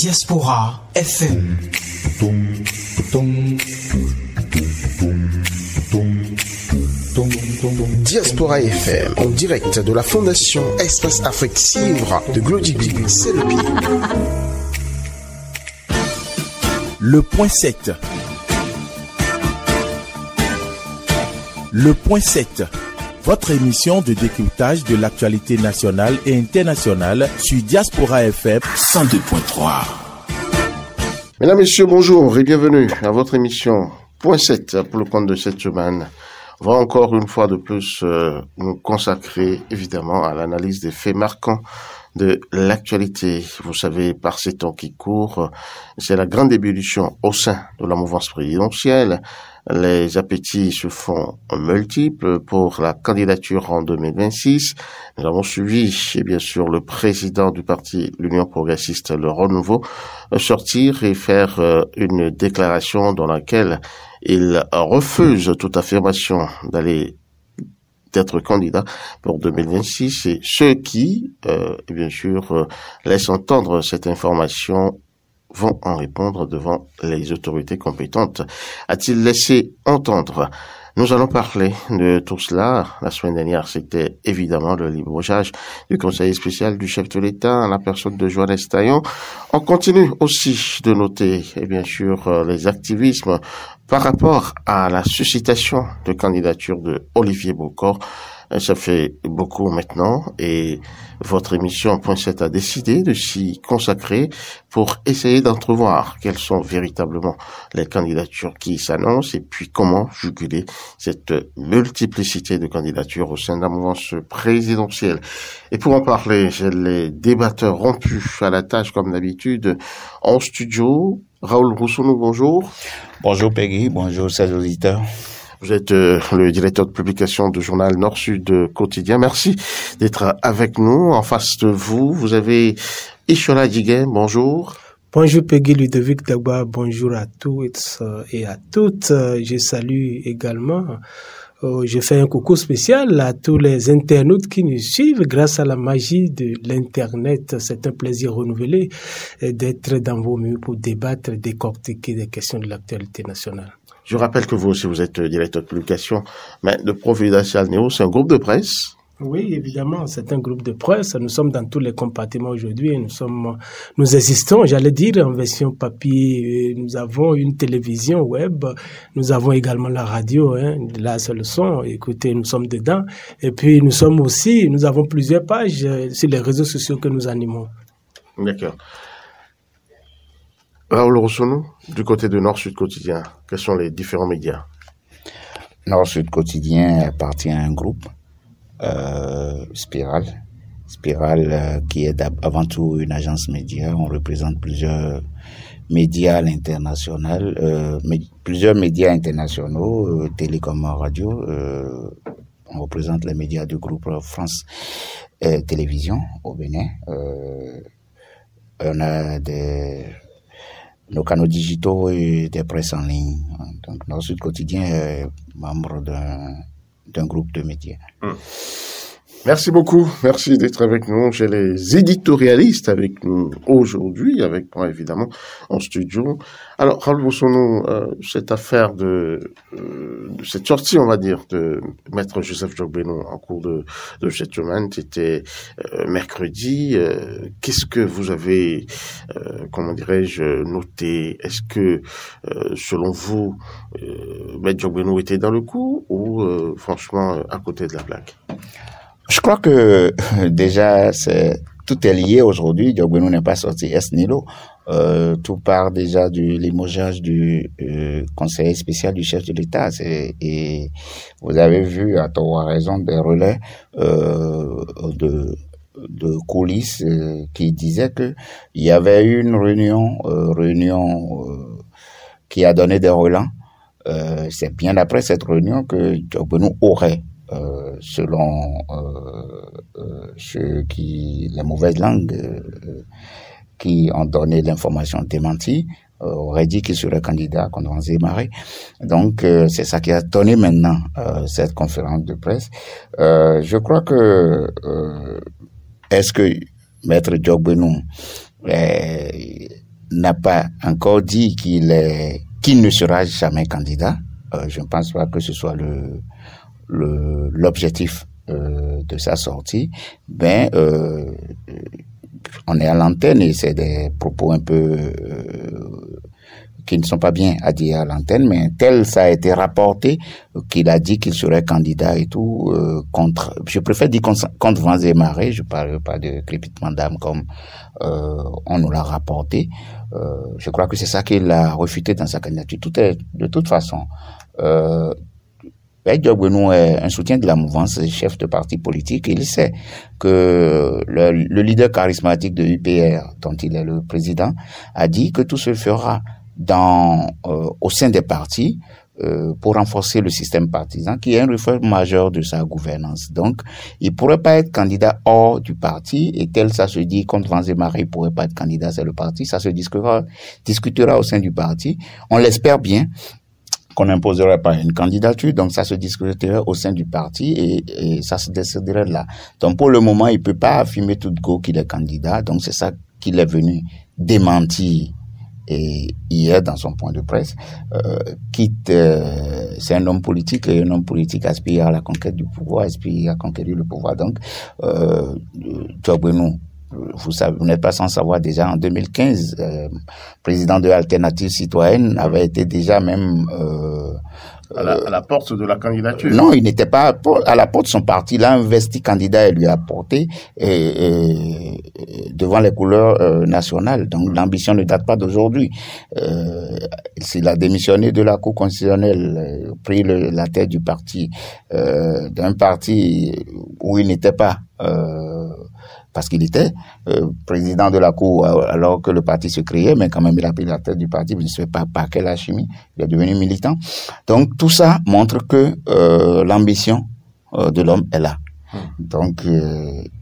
Diaspora FM. Diaspora FM, en direct de la Fondation Espace Afrique Sivra de Glodibi, c'est le Le point 7. Le point 7 votre émission de décryptage de l'actualité nationale et internationale sur Diaspora FM 102.3. Mesdames, Messieurs, bonjour et bienvenue à votre émission Point 7 pour le compte de cette semaine. On va encore une fois de plus euh, nous consacrer évidemment à l'analyse des faits marquants de l'actualité. Vous savez, par ces temps qui courent, c'est la grande ébullition au sein de la mouvance présidentielle. Les appétits se font multiples pour la candidature en 2026. Nous avons suivi, et bien sûr, le président du parti L'Union progressiste, le Renouveau, sortir et faire euh, une déclaration dans laquelle il refuse toute affirmation d'aller d'être candidat pour 2026 et ceux qui, euh, bien sûr, euh, laissent entendre cette information vont en répondre devant les autorités compétentes. A-t-il laissé entendre nous allons parler de tout cela. La semaine dernière, c'était évidemment le libre-jage du conseiller spécial du chef de l'État, la personne de Joannes Taillon. On continue aussi de noter, et eh bien sûr, euh, les activismes par rapport à la suscitation de candidature de Olivier Beaucor euh, ça fait beaucoup maintenant et votre émission Point 7 a décidé de s'y consacrer pour essayer d'entrevoir quelles sont véritablement les candidatures qui s'annoncent et puis comment juguler cette multiplicité de candidatures au sein de la mouvance présidentielle. Et pour en parler, j'ai les débatteurs rompus à la tâche comme d'habitude en studio. Raoul Rousseau bonjour. Bonjour Peggy, bonjour chers auditeurs. Vous êtes euh, le directeur de publication du journal Nord-Sud euh, Quotidien. Merci d'être avec nous. En face de vous, vous avez Ishola Diguet. Bonjour. Bonjour Peggy Ludovic Dagba, bonjour à tous euh, et à toutes. Je salue également, je fais un coucou spécial à tous les internautes qui nous suivent grâce à la magie de l'Internet. C'est un plaisir renouvelé d'être dans vos murs pour débattre, décortiquer des questions de l'actualité nationale. Je rappelle que vous aussi, vous êtes euh, directeur de publication mais de Providential Néo, C'est un groupe de presse oui, évidemment, c'est un groupe de presse. Nous sommes dans tous les compartiments aujourd'hui. Nous sommes, nous existons, j'allais dire, en version papier. Nous avons une télévision web. Nous avons également la radio. Hein. Là, c'est le son. Écoutez, nous sommes dedans. Et puis, nous sommes aussi, nous avons plusieurs pages euh, sur les réseaux sociaux que nous animons. D'accord. Raoul Roussonou, du côté de Nord-Sud Quotidien, quels sont les différents médias Nord-Sud Quotidien appartient à un groupe, Spirale. Euh, Spirale euh, qui est avant tout une agence média. On représente plusieurs médias internationaux, euh, plusieurs médias internationaux, télécom, radio. on représente les médias du groupe France Télévision au Bénin. on a des nos canaux digitaux et des presses en ligne. Donc, notre sud Quotidien est membre d'un groupe de métiers. Hum. Merci beaucoup. Merci d'être avec nous. J'ai les éditorialistes avec nous aujourd'hui, avec moi évidemment en studio. Alors, Raoul Bossonneau, euh, cette affaire euh, de, cette sortie, on va dire, de maître Joseph Jogbeno en cours de, de cette c'était euh, mercredi. Qu'est-ce que vous avez, comment dirais-je, noté Est-ce que, selon vous, maître Jogbeno était dans le coup ou franchement à côté de la plaque je crois que déjà, c'est tout est lié aujourd'hui. Diogbenou n'est pas sorti est-ce Nilo. Euh, tout part déjà du limogeage du euh, conseiller spécial du chef de l'État. Et vous avez vu, à tort raison, des relais euh, de de coulisses euh, qui disaient que il y avait eu une réunion euh, réunion euh, qui a donné des relents. c'est bien après cette réunion que Diogbenou aurait euh, selon euh, euh, ceux qui, la mauvaise langue euh, qui ont donné l'information démentie, aurait dit qu'il serait candidat contre Marais. Donc c'est ça qui a donné maintenant cette conférence de presse. Euh, je crois que est-ce que Maître Djogbenou eh, n'a pas encore dit qu'il est qu'il ne sera jamais candidat Je ne pense pas que ce soit le le l'objectif euh, de sa sortie, ben euh, on est à l'antenne et c'est des propos un peu euh, qui ne sont pas bien à dire à l'antenne, mais tel ça a été rapporté qu'il a dit qu'il serait candidat et tout euh, contre. Je préfère dire contre, contre vents et Je parle pas de crépitement d'âme comme euh, on nous l'a rapporté. Euh, je crois que c'est ça qu'il a refuté dans sa candidature. Tout est de toute façon. Euh, Eddie est un soutien de la mouvance, chef de parti politique. Il sait que le, leader charismatique de UPR, dont il est le président, a dit que tout se fera dans, euh, au sein des partis euh, pour renforcer le système partisan, qui est un reflet majeur de sa gouvernance. Donc, il ne pourrait pas être candidat hors du parti, et tel ça se dit, contre Vance et Marie, pourrait pas être candidat, c'est le parti, ça se discutera, discutera au sein du parti. On l'espère bien, qu'on n'imposerait pas une candidature. Donc ça se discuterait au sein du parti et, ça se déciderait là. Donc pour le moment, il peut pas affirmer tout de go qu'il est candidat. Donc c'est ça qu'il est venu démentir et hier dans son point de presse, euh, quitte, euh, c'est un homme politique et un homme politique aspire à la conquête du pouvoir, aspire à conquérir le pouvoir. Donc, euh, toi Bruno vous, n'êtes pas sans savoir déjà en 2015, euh, président de l'alternative citoyenne avait été déjà même euh, à, la, porte de la candidature. Non, il n'était pas à, la porte. de Son parti a investi candidat et lui a porté et, devant les couleurs euh, nationales. Donc l'ambition ne date pas d'aujourd'hui. Euh, S'il a démissionné de la Cour constitutionnelle, pris la tête du parti, d'un parti où il n'était pas. Euh, parce qu'il était euh, président de la Cour euh, alors que le parti se créait, mais quand même il a pris la tête du parti, je ne sais pas par quelle chimie, il est devenu militant. Donc tout ça montre que euh, l'ambition de l'homme est là. Hmm. Donc,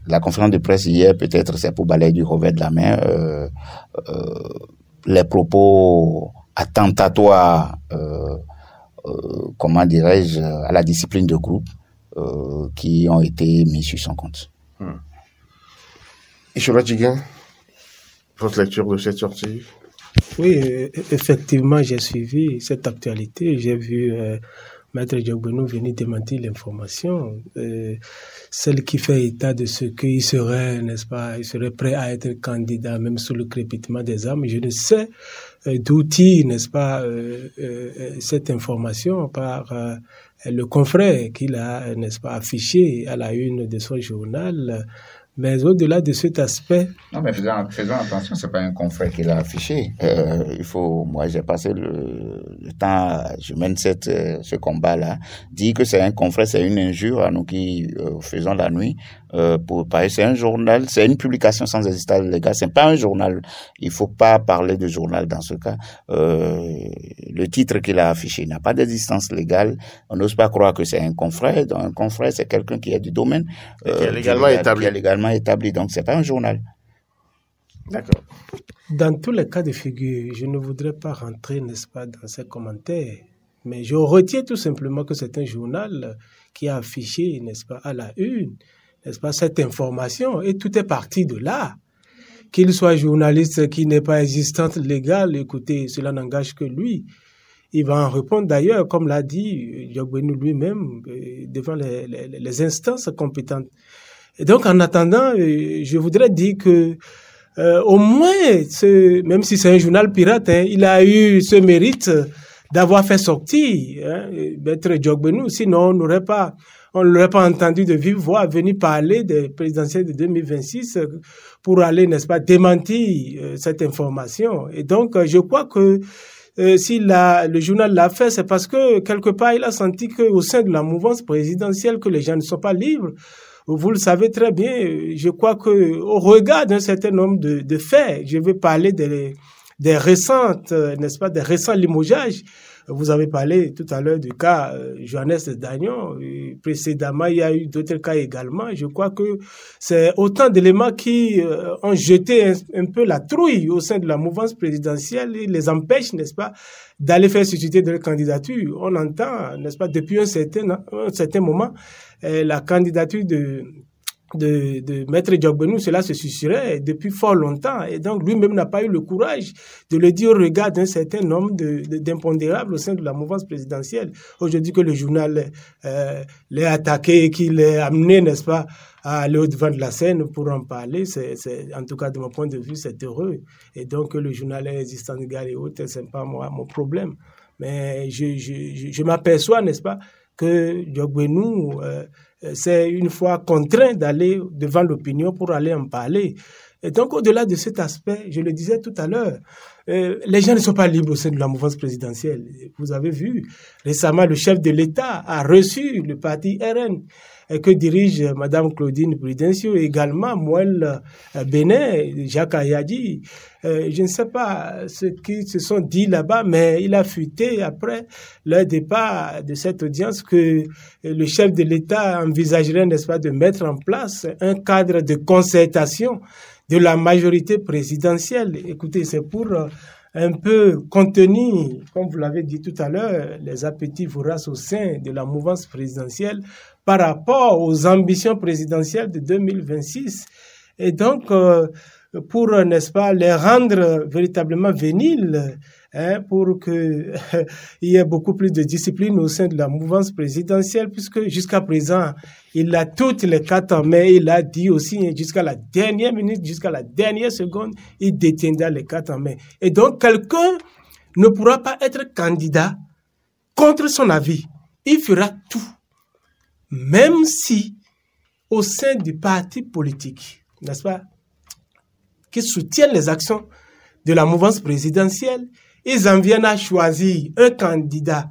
la conférence de presse hier, peut-être c'est pour balayer du revers de la main les propos attentatoires, comment dirais-je, à la discipline de groupe qui ont été mis sur son compte. Ishola Jigan, votre lecture de cette sortie Oui, e-, effectivement, j'ai suivi cette actualité. J'ai vu euh, Maître Diogbono venir démentir l'information, euh, celle qui fait état de ce qu'il serait, n'est-ce pas, il serait prêt à être candidat, même sous le crépitement des armes. Je ne sais euh, d'où tire, n'est-ce pas, cette information par le confrère qu'il a, n'est-ce pas, affiché à la une de son journal. Mais au-delà de cet aspect. Non, mais faisons, attention, ce n'est pas un confrère qui l'a affiché. Euh, il faut, moi, j'ai passé le, le, temps, je mène cette, euh, ce combat-là. Dire que c'est un confrère, c'est une injure à nous qui euh, faisons la nuit. Euh, pour parler. C'est un journal, c'est une publication sans résultat légal. C'est pas un journal. Il faut pas parler de journal dans ce cas. Euh, le titre qu'il a affiché n'a pas d'existence légale. On n'ose pas croire que c'est un confrère. Un confrère, c'est quelqu'un qui a du domaine. qui est euh, légalement établi. Qui est légalement établi. Donc, c'est pas un journal. D'accord. Dans tous les cas de figure, je ne voudrais pas rentrer, n'est-ce pas, dans ces commentaires. Mais je retiens tout simplement que c'est un journal qui a affiché, n'est-ce pas, à la une, pas, cette information. Et tout est parti de là. Qu'il soit journaliste qui n'est pas existante légale, écoutez, cela n'engage que lui. Il va en répondre d'ailleurs, comme l'a dit Diogbenou lui-même, euh, devant les, instances compétentes. Et donc, en attendant, euh, je voudrais dire que, euh, au moins, même si c'est un journal pirate, hein, il a eu ce mérite d'avoir fait sortir hein, Maître sinon on n'aurait pas on ne l'aurait pas entendu de vive voix venir parler des présidentielles de 2026 euh, pour aller, n'est-ce pas, démentir euh, cette information. Et donc, euh, je crois que si la, le journal l'a fait, c'est parce que quelque part, il a senti qu'au sein de la mouvance présidentielle, que les gens ne sont pas libres. Vous le savez très bien. Je crois que, au regard d'un certain nombre de, de, faits, je veux parler des, des récentes, n'est-ce pas, des récents limogeages vous avez parlé tout à l'heure du cas euh, Johannes Dagnon. Précédemment, il y a eu d'autres cas également. Je crois que c'est autant d'éléments qui euh, ont jeté un, peu la trouille au sein de la mouvance présidentielle et les empêchent, n'est-ce pas, d'aller faire susciter de la candidature. On entend, n'est-ce pas, depuis un certain, un certain moment, euh, la candidature de de, de Maître Diogbenou, cela se susurrait depuis fort longtemps. Et donc, lui-même n'a pas eu le courage de le dire au regard d'un certain nombre d'impondérables de, au sein de la mouvance présidentielle. Aujourd'hui que le journal euh, l'ait attaqué et qu'il l'ait amené, n'est-ce pas, à aller au-devant de la scène pour en parler, c'est, en tout cas, de mon point de vue, c'est heureux. Et donc, le journal est résistant de gare et ce n'est pas moi, mon problème. Mais je, je, je, m'aperçois, n'est-ce pas, que Diogbenou... Euh, euh, c'est une fois contraint d'aller devant l'opinion pour aller en parler. Et donc, au-delà de cet aspect, je le disais tout à l'heure, euh, les gens ne sont pas libres au sein de la mouvance présidentielle. Vous avez vu, récemment, le chef de l'État a reçu le parti RN. Euh, que dirige euh, Madame Claudine Prudencio, également Moël euh, Benet, Jacques Ayadi. je ne sais pas ce qu'ils se sont dit là-bas, mais il a fuité après le départ de cette audience que le chef de l'État envisagerait, n'est-ce pas, de mettre en place un cadre de concertation de la majorité présidentielle. Écoutez, c'est pour un peu contenir, comme vous l'avez dit tout à l'heure, les appétits voraces au sein de la mouvance présidentielle par rapport aux ambitions présidentielles de 2026. Et donc, euh, pour, euh, n'est-ce pas, les rendre véritablement véniles, hein, pour qu'il il y ait beaucoup plus de discipline au sein de la mouvance présidentielle, puisque jusqu'à présent, il a toutes les quatre en main, il a dit aussi hein, jusqu'à la dernière minute, jusqu'à la dernière seconde, il détiendra les quatre en main. Et donc, quelqu'un ne pourra pas être candidat contre son avis. Il fera tout même si, au sein du parti politique, n'est-ce pas, qui soutiennent les actions de la mouvance présidentielle, ils en viennent à choisir un candidat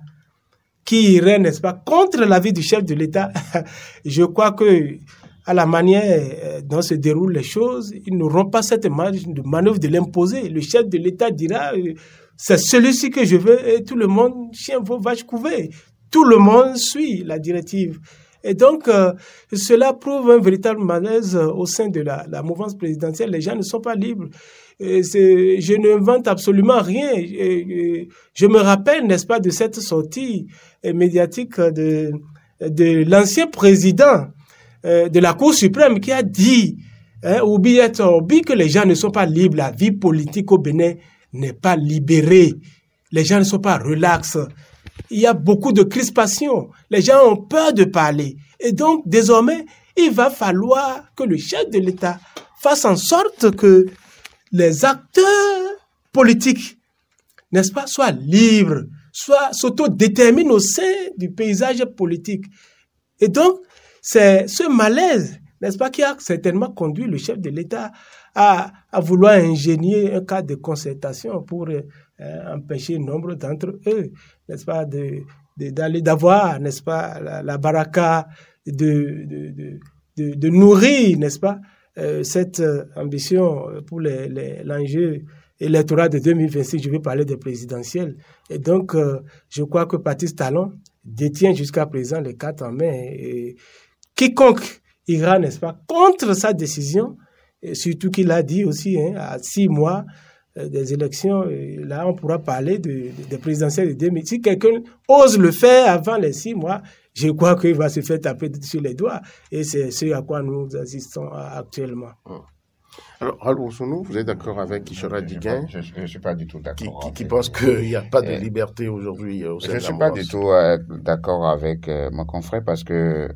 qui irait, n'est-ce pas, contre l'avis du chef de l'État. Je crois que, à la manière euh, dont se déroulent les choses, ils n'auront pas cette marge de manœuvre de l'imposer. Le chef de l'État dira, euh, c'est celui-ci que je veux, et tout le monde, chien, vos vache, couver. Tout le monde suit la directive et donc, euh, cela prouve un véritable malaise euh, au sein de la, mouvance présidentielle. Les gens ne sont pas libres. Et je n'invente absolument rien. je me rappelle, n'est-ce pas, de cette sortie euh, médiatique de, de l'ancien président de la Cour suprême qui a dit, hein, ou bien que les gens ne sont pas libres, la vie politique au Bénin n'est pas libérée, les gens ne sont pas relax, il y a beaucoup de crispation. Les gens ont peur de parler. Et donc, désormais, il va falloir que le chef de l'État fasse en sorte que les acteurs politiques, n'est-ce pas, soient libres, soient, s'autodéterminent au sein du paysage politique. Et donc, c'est ce malaise, n'est-ce pas, qui a certainement conduit le chef de l'État à, vouloir ingénier un cadre de concertation pour euh, empêcher nombre d'entre eux n'est-ce pas, de, d'aller d'avoir, n'est-ce pas, la, baraka, de, de, nourrir, n'est-ce pas, euh, cette euh, ambition pour l'enjeu les, électoral de 2026. Je vais parler des présidentielles. Et donc, euh, je crois que Patrice Talon détient jusqu'à présent les quatre en main. quiconque ira, n'est-ce pas, contre sa décision, surtout qu'il a dit aussi hein, à six mois euh, des élections, là, on pourra parler des de, de présidentielles de 2000. Si quelqu'un ose le faire avant les six mois, je crois qu'il va se faire taper sur les doigts. Et c'est ce à quoi nous assistons euh, actuellement. Hum. Alors, nous vous êtes d'accord avec Kishora Diguin Je ne suis pas du tout d'accord. Qui, pense qu'il n'y a pas de liberté aujourd'hui euh, au Je ne suis pas du tout d'accord avec mon confrère parce que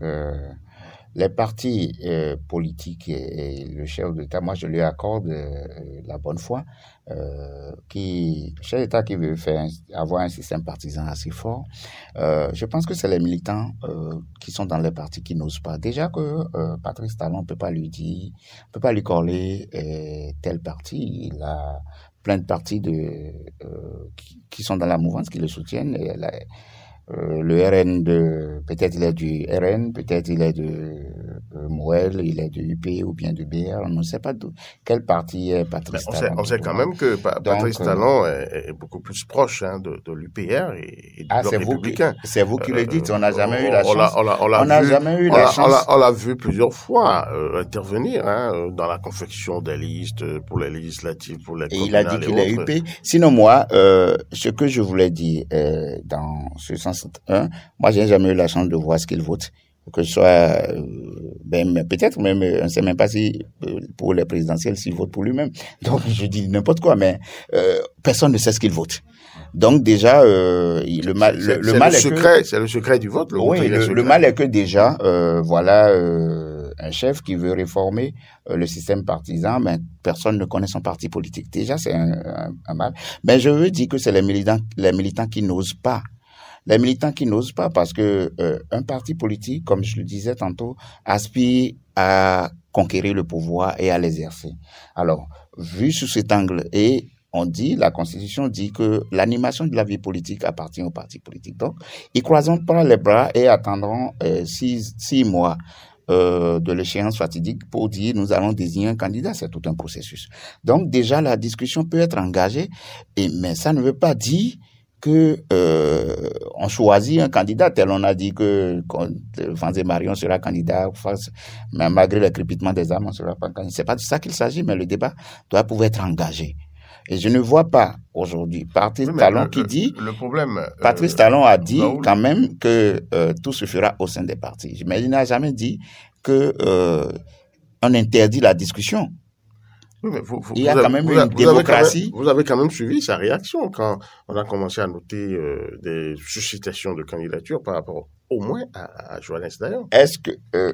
les partis euh, politiques et, le chef d'État, moi je lui accorde euh, la bonne foi, euh, qui, chef d'État qui veut faire avoir un système partisan assez fort, euh, je pense que c'est les militants qui sont dans les partis qui n'osent pas. Déjà que Patrice Talon ne peut pas lui dire, peut pas lui coller tel parti, il a plein de partis de, qui, qui, sont dans la mouvance, qui le soutiennent. Et, euh, le RN de, peut-être il est du RN, peut-être il est de euh, Moël, il est de UP ou bien de BR, on ne sait pas d'où, quelle partie est ben, Patrice on Talon. Sait, on sait quand même que Patrice euh, Talon est, beaucoup plus proche hein, de, de l'UPR et, et, du ah, C'est vous qui le euh, dites, on n'a jamais eu la chance. On jamais la On l'a vu plusieurs fois intervenir hein, dans la confection des listes pour les législatives, pour les Et il a dit qu'il est UP. Sinon moi, ce que je voulais dire dans ce sens moi je Moi, j'ai jamais eu la chance de voir ce qu'il vote Que ce soit, euh, ben, peut-être même, on ne sait même pas si, euh, pour les présidentielles, s'il vote pour lui-même. Donc, je dis n'importe quoi, mais euh, personne ne sait ce qu'il vote. Donc déjà, le mal, le, mal est secret, que... c'est le secret du vote. Le, mal est que déjà, voilà, un chef qui veut réformer le système partisan, mais personne ne connaît son parti politique. Déjà, c'est un, un, mal. Mais je veux dire que c'est les militants, les militants qui n'osent pas les militants qui n'osent pas parce que euh, un parti politique, comme je le disais tantôt, aspire à conquérir le pouvoir et à l'exercer. Alors, vu sous cet angle et on dit, la Constitution dit que l'animation de la vie politique appartient au parti politique. Donc, ils croisons pas les bras et attendront euh, six, six mois euh, de l'échéance fatidique pour dire nous allons désigner un candidat. C'est tout un processus. Donc déjà la discussion peut être engagée, et, mais ça ne veut pas dire que euh, on choisit un candidat tel on a dit que quand Fanzé Marion sera candidat face mais malgré le crépitement des armes on sera pas candidat c'est pas de ça qu'il s'agit mais le débat doit pouvoir être engagé et je ne vois pas aujourd'hui Patrice Talon qui dit le problème Patrice euh, Talon a dit quand même que euh, tout se fera au sein des partis mais il n'a jamais dit que euh, on interdit la discussion vous, Il y a quand même une démocratie. vous avez quand même suivi sa réaction quand on a commencé à noter euh, des suscitations de candidatures par rapport au moins à, à Johannes Dayan. Est-ce que euh,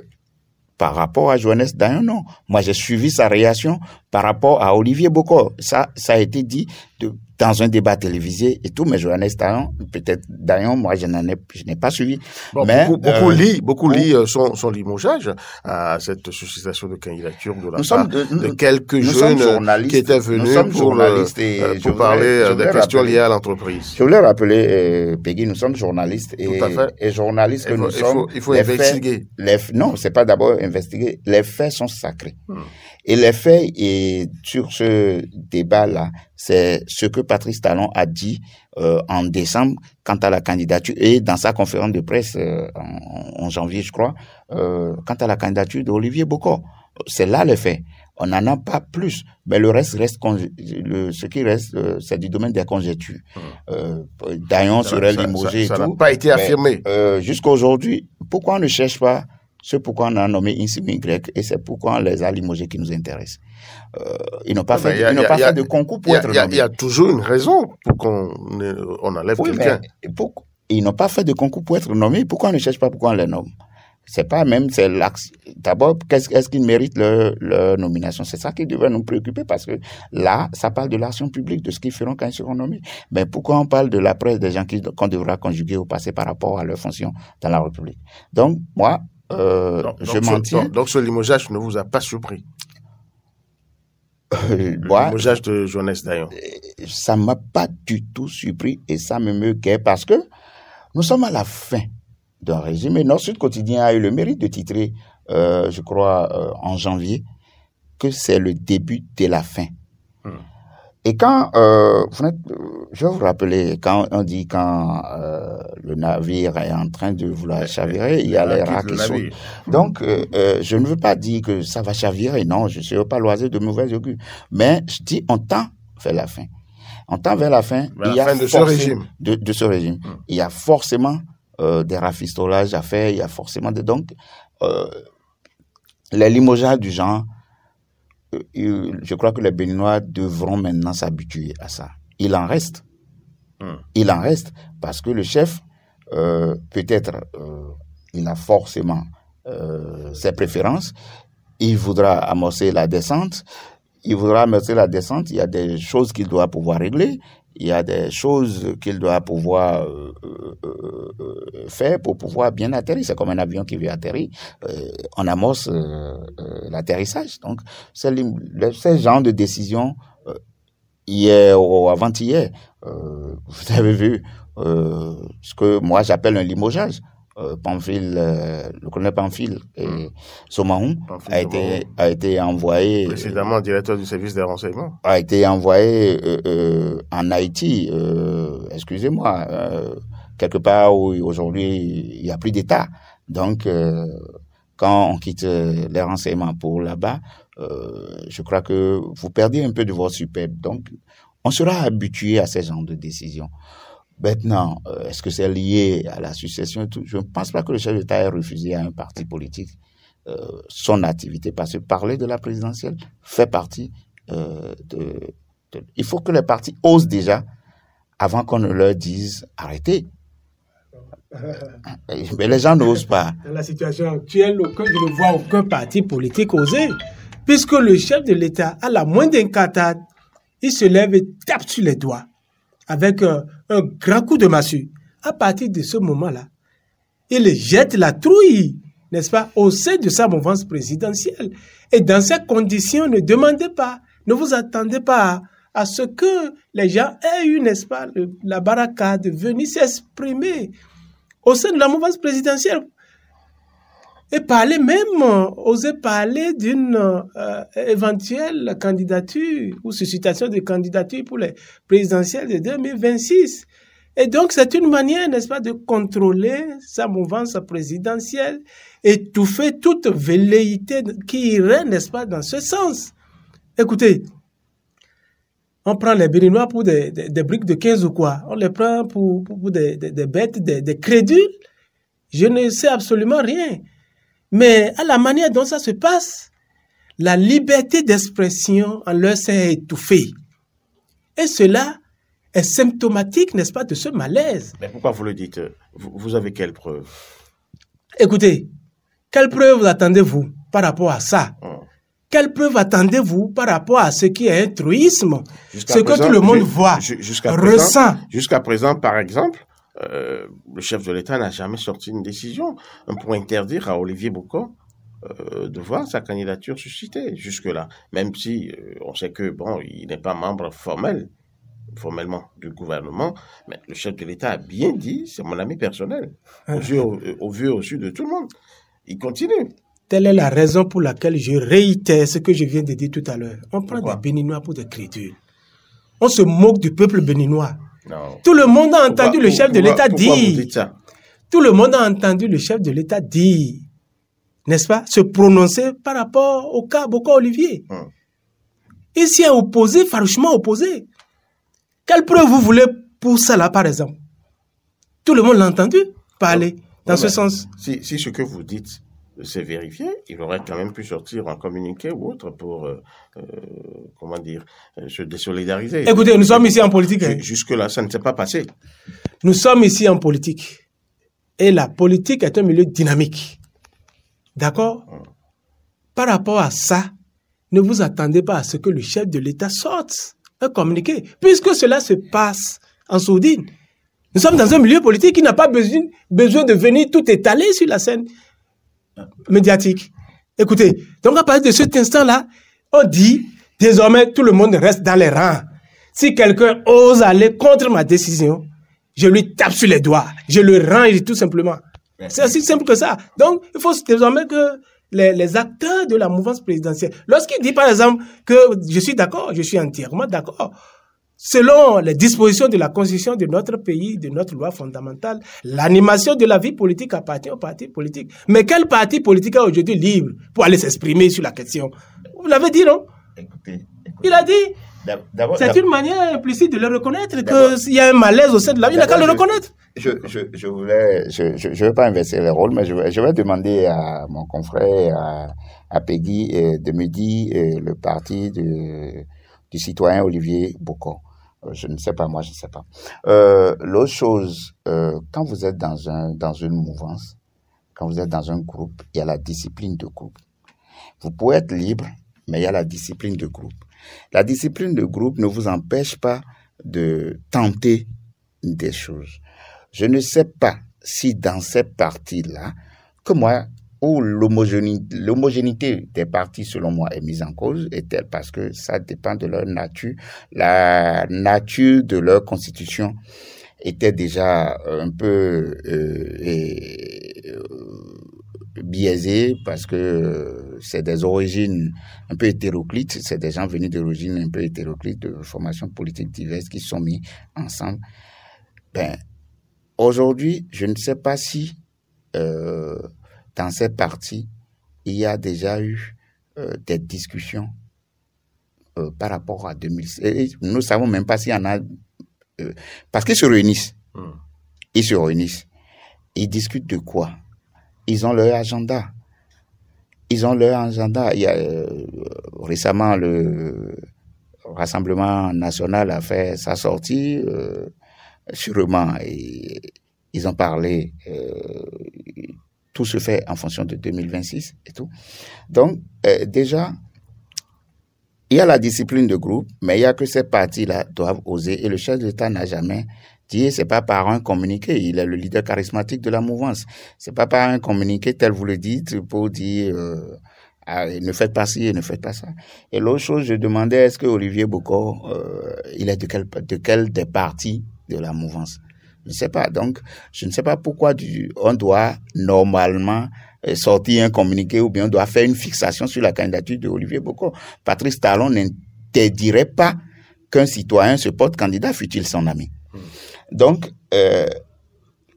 par rapport à Johannes Dayan, non. Moi, j'ai suivi sa réaction par rapport à Olivier Bocor. Ça, ça a été dit de, dans un débat télévisé et tout, mais Johannes Taillon, peut-être d'ayon moi je n'en ai, je n'ai pas suivi. beaucoup, beaucoup euh, beaucoup euh, son, son limogeage à cette suscitation de candidature de la nous part de, quelques jeunes qui étaient venus euh, euh, pour, journalistes et euh, pour parler des questions liées à l'entreprise. Je voulais rappeler, euh, Peggy, nous sommes journalistes et, et journalistes que nous il faut, sommes. Il faut les investiguer. Faits, les, non, c'est pas d'abord investiguer. Les faits sont sacrés. Hmm. Et l'effet et sur ce débat-là, c'est ce que Patrice Talon a dit euh, en décembre quant à la candidature et dans sa conférence de presse euh, en, janvier, je crois, euh, quant à la candidature d'Olivier Bocor. C'est là le fait. On n'en a pas plus, mais le reste reste ce qui reste, c'est du domaine des conjectures. les Daillon serait limogé. Ça n'a pas été affirmé. Jusqu'à aujourd'hui, pourquoi on ne cherche pas c'est pourquoi on a nommé Insigne Y et c'est pourquoi on les a limogés qui nous intéressent. Euh, ils n'ont pas, ah ben, fait, ils pas fait de concours pour être nommés. Il y a toujours une raison pour qu'on on enlève quelqu'un. Ils n'ont pas fait de concours pour être nommés. Pourquoi on ne cherche pas pourquoi on les nomme c'est pas même, c'est l'axe. D'abord, qu'est-ce est-ce qu'ils méritent leur, nomination C'est ça qui devrait nous préoccuper parce que là, ça parle de l'action publique, de ce qu'ils feront quand ils seront nommés. Mais pourquoi on parle de la presse des gens qu'on devra conjuguer au passé par rapport à leur fonction dans la République Donc, moi, euh, donc, je m'en Donc, ce limogeage ne vous a pas surpris euh, Le limogeage de jeunesse d'ailleurs. Euh, ça ne m'a pas du tout surpris et ça me moquait parce que nous sommes à la fin d'un régime et Nord Sud Quotidien a eu le mérite de titrer, je crois, en janvier, que c'est le début de la fin. Hmm. Et quand, euh, je vais vous rappeler, quand on dit quand euh, le navire est en train de vouloir eh, chavirer, eh, il y a les rats qui sont. Mm. Donc, euh, je ne veux pas dire que ça va chavirer, non, je ne suis pas loisé de mauvais augure. Mais je dis, on tend vers la fin. On tend vers la fin, il de ce régime. De, ce régime. Il y a forcément des rafistolages à faire, il y a forcément des... Donc, les limogènes du genre euh, je crois que les Béninois devront maintenant s'habituer à ça. Il en reste. Hmm. Il en reste parce que le chef, euh, peut-être, euh, il a forcément ses préférences. Il voudra amorcer la descente. Il voudra amorcer la descente. Il y a des choses qu'il doit pouvoir régler il y a des choses qu'il doit pouvoir euh, euh, euh, faire pour pouvoir bien atterrir. C'est comme un avion qui veut atterrir, on amorce l'atterrissage. Donc, c'est ce genre de décision hier ou avant-hier. vous avez vu ce que moi j'appelle un limogeage. Panfil, euh, euh, le colonel Pamphile mmh. a été a été envoyé euh, précédemment directeur du service des renseignements a été envoyé en Haïti excusez-moi quelque part où aujourd'hui il n'y a plus d'État donc quand on quitte les renseignements pour là-bas je crois que vous perdez un peu de votre superbe donc on sera habitué à ces genre de décision. Maintenant, euh, est-ce que c'est lié à la succession Je ne pense pas que le chef d'État ait refusé à un parti politique euh, son activité, parce que parler de la présidentielle fait partie euh, de, Il faut que les partis osent déjà avant qu'on ne leur dise arrêtez. Mais les gens n'osent pas. Dans la situation actuelle, aucun, je ne vois aucun parti politique oser, puisque le chef de l'État, à la moindre incartade, il se lève et tape sur les doigts avec un grand coup de massue. À partir de ce moment-là, il jette la trouille, n'est-ce pas, au sein de sa mouvance présidentielle. Et dans ces conditions, ne demandez pas, ne vous attendez pas à, ce que les gens aient eu, n'est-ce pas, la barricade, venir s'exprimer au sein de la mouvance présidentielle et parler même, euh, oser parler d'une euh, éventuelle candidature ou suscitation de candidature pour les présidentielles de 2026. Et donc, c'est une manière, n'est-ce pas, de contrôler sa mouvance présidentielle, étouffer toute velléité qui irait, n'est-ce pas, dans ce sens. Écoutez, on prend les Béninois pour des, des, briques de 15 ou quoi. On les prend pour, pour, des, des, bêtes, des, crédules. Je ne sais absolument rien. Mais à la manière dont ça se passe, la liberté d'expression en leur s'est étouffée. Et cela est symptomatique, n'est-ce pas, de ce malaise. Mais pourquoi vous le dites Vous avez quelle preuve Écoutez, quelle preuve attendez-vous par rapport à ça oh. Quelle preuve attendez-vous par rapport à ce qui est un truisme Ce que tout le monde voit, jusqu'à ressent Jusqu'à présent, par exemple, euh, le chef de l'État n'a jamais sorti une décision pour interdire à Olivier Boucan euh, de voir sa candidature suscitée jusque-là, même si euh, on sait que bon, il n'est pas membre formel, formellement du gouvernement, mais le chef de l'État a bien dit, c'est mon ami personnel, ah. au vu au, au de tout le monde. Il continue. Telle est la raison pour laquelle je réitère ce que je viens de dire tout à l'heure. On prend des Béninois pour des crédules. On se moque du peuple béninois. Tout le monde a entendu le chef de l'État dire. Tout le monde a entendu le chef de l'État dire, n'est-ce pas, se prononcer par rapport au cas Boko Olivier. Hmm. Il s'y est opposé, farouchement opposé. Quelle preuve vous voulez pour cela, par exemple Tout le monde l'a entendu parler dans ce sens. si, ce que vous dites c'est vérifié, il aurait quand même pu sortir un communiqué ou autre pour, euh, euh, comment dire, euh, se désolidariser. Écoutez, nous sommes ici en politique. Hein. Jusque-là, ça ne s'est pas passé. Nous sommes ici en politique. Et la politique est un milieu dynamique. D'accord hum. Par rapport à ça, ne vous attendez pas à ce que le chef de l'État sorte un communiqué, puisque cela se passe en sourdine. Nous sommes dans un milieu politique qui n'a pas besoin, besoin de venir tout étaler sur la scène médiatique. Écoutez, donc à partir de cet instant-là, on dit, désormais, tout le monde reste dans les rangs. Si quelqu'un ose aller contre ma décision, je lui tape sur les doigts, je le range tout simplement. C'est aussi simple que ça. Donc, il faut désormais que les, les acteurs de la mouvance présidentielle, lorsqu'ils disent par exemple que je suis d'accord, je suis entièrement d'accord, Selon les dispositions de la Constitution de notre pays, de notre loi fondamentale, l'animation de la vie politique appartient au parti politique. Mais quel parti politique a aujourd'hui libre pour aller s'exprimer sur la question Vous l'avez dit, non écoutez, Il a dit. C'est une manière implicite de le reconnaître qu'il y a un malaise au sein de la vie. Il a qu'à le reconnaître. Je, je, je voulais, je ne je, veux pas inverser les rôles, mais je, vais demander à mon confrère, à, à Peggy, euh, de me dire euh, le parti de, du citoyen Olivier Bocot. Je ne sais pas, moi je ne sais pas. Euh, l'autre chose, euh, quand vous êtes dans, un, dans une mouvance, quand vous êtes dans un groupe, il y a la discipline de groupe. Vous pouvez être libre, mais il y a la discipline de groupe. La discipline de groupe ne vous empêche pas de tenter des choses. Je ne sais pas si dans cette partie-là, que moi, où l'homogénéité des partis, selon moi, est mise en cause est-elle parce que ça dépend de leur nature. La nature de leur constitution était déjà euh, un peu euh, et, euh, biaisée parce que c'est des origines un peu hétéroclites, c'est des gens venus d'origines un peu hétéroclites, de formations politiques diverses qui sont mis ensemble. Ben, aujourd'hui, je ne sais pas si dans ces parties, il y a déjà eu euh, des discussions euh, par rapport à 2006. nous ne savons même pas s'il y en a. Euh, parce qu'ils se réunissent. Hmm. Ils se réunissent. Ils discutent de quoi Ils ont leur agenda. Ils ont leur agenda. Il a, récemment, le Rassemblement national a fait sa sortie, sûrement. ils ont parlé tout se fait en fonction de 2026 et tout. Donc, euh, déjà, il y a la discipline de groupe, mais il n'y a que ces partis-là doivent oser. Et le chef d'État n'a jamais dit, ce n'est pas par un communiqué, il est le leader charismatique de la mouvance. n'est pas par un communiqué tel vous le dites pour dire... Euh, ah, ne faites pas ci et ne faites pas ça. Et l'autre chose, je demandais, est-ce que Olivier Bocor, euh, il est de quel, de quel des partis de la mouvance je ne sais pas. Donc, je ne sais pas pourquoi on doit normalement euh, sortir un communiqué ou bien on doit faire une fixation sur la candidature de Olivier Bocco. Patrice Talon n'interdirait pas qu'un citoyen se porte candidat, fut-il son ami. Hmm. Donc, euh,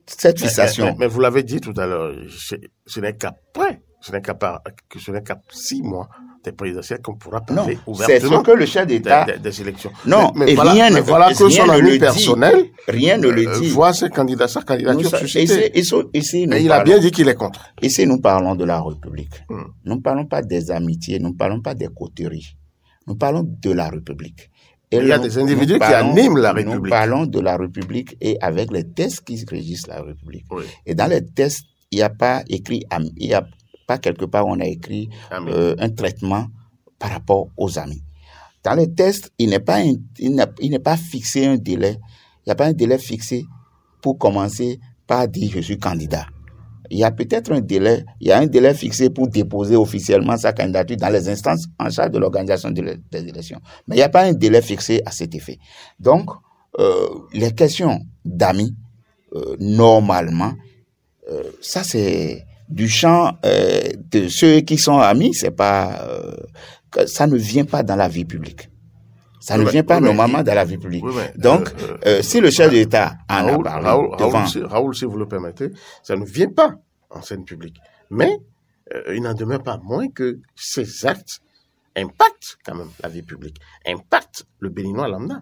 cette fixation. Mais, vous l'avez dit tout à l'heure, ce n'est qu'après, ce n'est qu'après, ce n'est qu'après six mois des présidentielles qu'on pourra parler non, C'est que le chef d'État des, élections. Non, mais, voilà, rien voilà que son ami personnel, rien ne le euh, dit. Voit ses sa candidature suscitée. Et, et, il a bien dit qu'il est contre. Ici, nous parlons de la République, hmm. nous ne parlons pas des amitiés, nous ne parlons pas des coteries, nous parlons de la République. Et il y a des individus qui animent la République. Nous parlons de la République et avec les tests qui régissent la République. Et dans les tests, il n'y a pas écrit, il y a pas quelque part on a écrit euh, un traitement par rapport aux amis. Dans les tests, il n'est pas, il n'est pas fixé un délai. Il n'y a pas un délai fixé pour commencer par dire je suis candidat. Il y a peut-être un délai, il y a un délai fixé pour déposer officiellement sa candidature dans les instances en charge de l'organisation des élections. Mais il n'y a pas un délai fixé à cet effet. Donc, euh, les questions d'amis, euh, normalement, ça c'est du champ euh, de ceux qui sont amis, c'est pas euh, ça ne vient pas dans la vie publique. Ça ne vient pas normalement dans la vie publique. Euh, Donc, si le chef d'État en Raoul, si, vous le permettez, ça ne vient pas en scène publique. Mais il n'en demeure pas moins que ces actes impactent quand même la vie publique, impactent le Béninois lambda.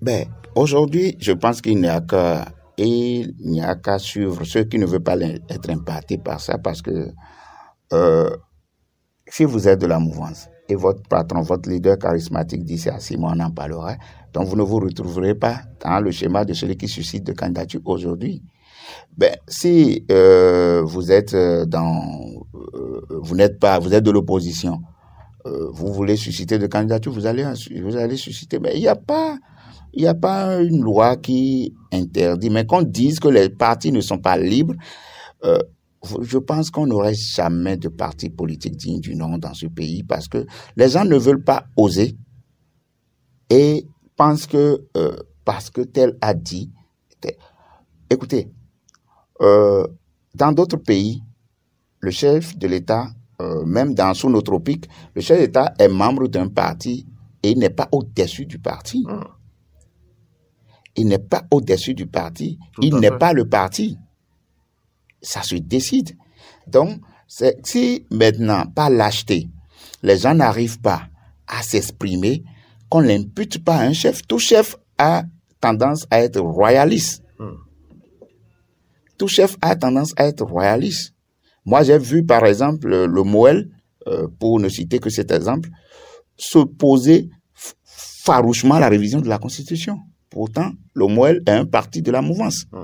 Ben, aujourd'hui, je pense qu'il n'y a qu'à et il n'y a qu'à suivre ceux qui ne veulent pas être impactés par ça parce que euh, si vous êtes de la mouvance et votre patron, votre leader charismatique dit c'est à six mois, on en parlera, donc vous ne vous retrouverez pas dans le schéma de celui qui suscite de candidature aujourd'hui. Ben, si euh, vous êtes euh, dans, euh, vous n'êtes pas, vous êtes de l'opposition, euh, vous voulez susciter de candidature, vous allez, vous allez susciter, mais il n'y a pas il n'y a pas une loi qui interdit, mais qu'on dise que les partis ne sont pas libres, euh, je pense qu'on n'aurait jamais de parti politique digne du nom dans ce pays parce que les gens ne veulent pas oser et pensent que euh, parce que tel a dit. Écoutez, euh, dans d'autres pays, le chef de l'État, même dans son tropique, le chef d'État est membre d'un parti et n'est pas au-dessus du parti. Ah. Il n'est pas au-dessus du parti. il n'est pas le parti. Ça se décide. Donc, si maintenant, par lâcheté, les gens n'arrivent pas à s'exprimer, qu'on n'impute pas un chef, tout chef a tendance à être royaliste. Hmm. Tout chef a tendance à être royaliste. Moi, j'ai vu, par exemple, le, Moël, euh, pour ne citer que cet exemple, s'opposer farouchement à la révision de la Constitution. Pourtant, le Moël est un parti de la mouvance. Mmh.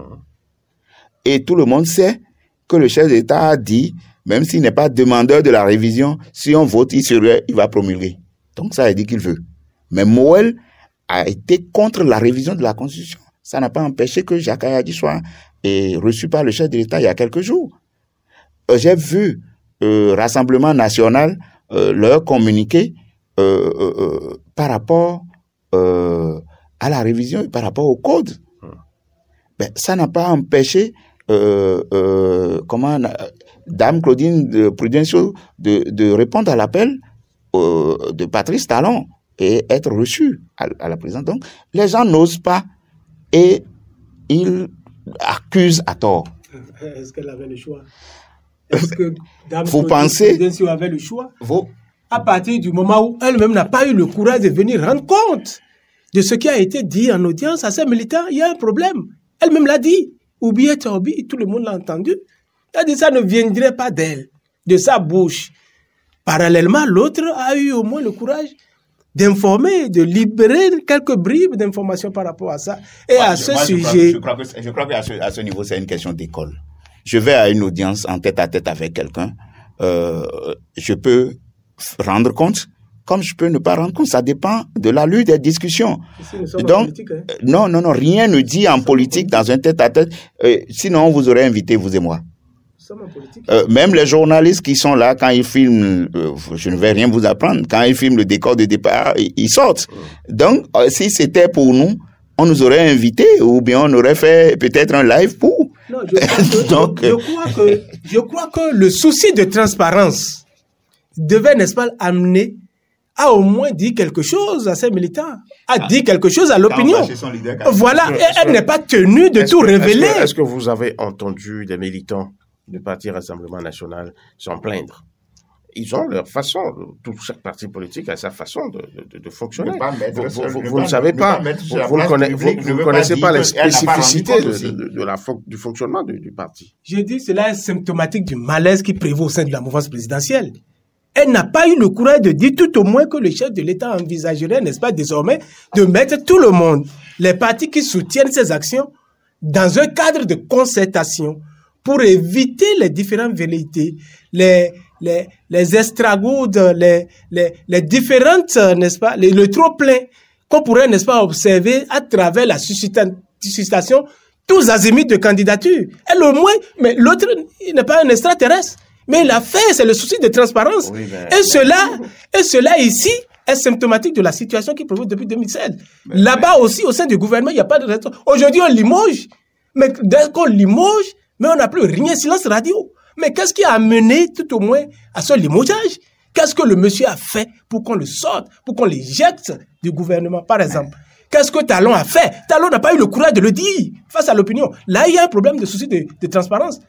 Et tout le monde sait que le chef d'État a dit, même s'il n'est pas demandeur de la révision, si on vote, il, il va promulguer. Donc ça, a dit qu'il veut. Mais Moël a été contre la révision de la Constitution. Ça n'a pas empêché que Jacques Ayadi soit reçu par le chef de l'État il y a quelques jours. Euh, j'ai vu le euh, Rassemblement national euh, leur communiquer par rapport à la révision par rapport au code. Ben, ça n'a pas empêché, euh, euh, comment, euh, Dame Claudine de Prudential de, répondre à l'appel de Patrice Talon et être reçu à, la présidence. Donc, les gens n'osent pas et ils accusent à tort. Est-ce qu'elle avait le choix Est-ce que Dame Claudine pensez, avait le choix À partir du moment où elle-même n'a pas eu le courage de venir rendre compte de ce qui a été dit en audience à ces militants, il y a un problème. Elle-même l'a dit. Oubliez et tout le monde l'a entendu. Elle dit ça ne viendrait pas d'elle, de sa bouche. Parallèlement, l'autre a eu au moins le courage d'informer, de libérer quelques bribes d'informations par rapport à ça. Et à ce sujet. Je crois, qu'à ce, niveau, c'est une question d'école. Je vais à une audience en tête à tête avec quelqu'un. Euh, je peux rendre compte comme je peux ne pas rendre compte. Ça dépend de la l'allure des discussions. Donc, hein. euh, non, non, non, rien ne dit en politique dans un tête-à-tête. Euh, sinon, vous aurait invité, vous et moi. Euh, même les journalistes qui sont là, quand ils filment, je ne vais rien vous apprendre, quand ils filment le décor de départ, ils sortent. Donc, si c'était pour nous, on nous aurait invités ou bien on aurait fait peut-être un live pour. Donc, crois que, je crois que le souci de transparence devait, n'est-ce pas, amener a au moins dit quelque chose à ses militants, a ah. dit quelque chose à l'opinion. Voilà, elle n'est pas tenue de tout révéler. Est-ce que, vous avez entendu des militants du Parti Rassemblement National s'en plaindre ils ont leur façon, tout chaque parti politique a sa façon de, fonctionner. vous, ne, savez pas, vous ne connaissez pas, les spécificités de, la, du fonctionnement du, du parti. J'ai dit, cela est symptomatique du malaise qui prévaut au sein de la mouvance présidentielle elle n'a pas eu le courage de dire tout au moins que le chef de l'État envisagerait, n'est-ce pas, désormais, de mettre tout le monde, les partis qui soutiennent ces actions, dans un cadre de concertation pour éviter les différentes vérités, les, les, les estragoudes, les, les, les différentes, euh, n'est-ce pas, le trop-plein qu'on pourrait, n'est-ce pas, observer à travers la suscitation tous azimuts de candidature. Elle au moins, mais l'autre n'est pas un extraterrestre. Mais il fait, c'est le souci de transparence. Ben, et, ben. cela, et cela ici est symptomatique de la situation qui prévaut depuis 2016. Ben, Là-bas aussi, au sein du gouvernement, il n'y a pas de raison. Aujourd'hui, on limoge. Mais dès qu'on limoge, mais on n'a plus rien, silence radio. Mais qu'est-ce qui a amené tout au moins à ce limogage? Qu'est-ce que le monsieur a fait pour qu'on le sorte, pour qu'on l'éjecte du gouvernement, par exemple Qu'est-ce que Talon a fait Talon n'a pas eu le courage de le dire face à l'opinion. Là, il y a un problème de souci de transparence.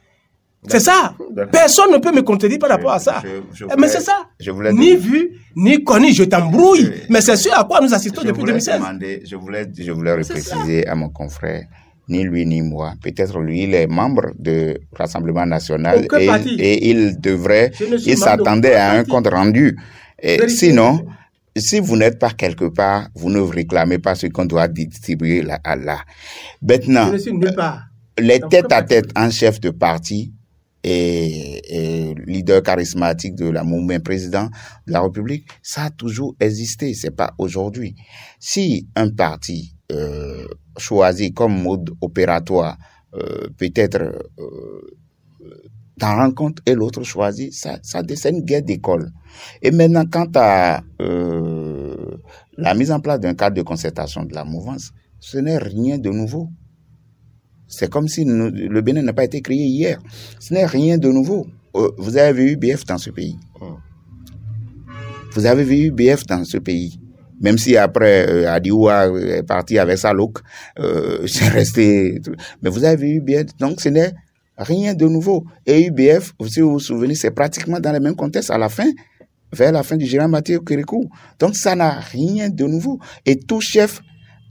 C'est ça. Personne ne peut me contredire par rapport à ça. Eh, mais c'est ça. ni vu, ni connu, je t'embrouille. Mais c'est ce à quoi nous assistons depuis 2016. je voulais, je voulais préciser à mon confrère, ni lui ni moi. Peut-être lui, il est membre de Rassemblement national et, il devrait, il s'attendait à un compte rendu. Et sinon, si vous n'êtes pas quelque part, vous ne réclamez pas ce qu'on doit distribuer à là. Maintenant, les tête à tête en chef de parti et, leader charismatique de la mouvement président de la République, ça a toujours existé, c'est pas aujourd'hui. Si un parti euh, choisit comme mode opératoire euh, peut-être euh, rencontre et l'autre choisit, ça, ça dessine guerre d'école. Et maintenant, quant à euh, la mise en place d'un cadre de concertation de la mouvance, ce n'est rien de nouveau. C'est comme si le Bénin n'a pas été créé hier. Ce n'est rien de nouveau. Euh, vous avez vu UBF dans ce pays. Vous avez vu UBF dans ce pays. Même si après euh, Adioua est parti avec sa euh, c'est resté. Mais vous avez vu UBF. Donc ce n'est rien de nouveau. Et UBF, si vous vous souvenez, c'est pratiquement dans le même contexte à la fin, vers la fin du général Mathieu Kérékou. Donc ça n'a rien de nouveau. Et tout chef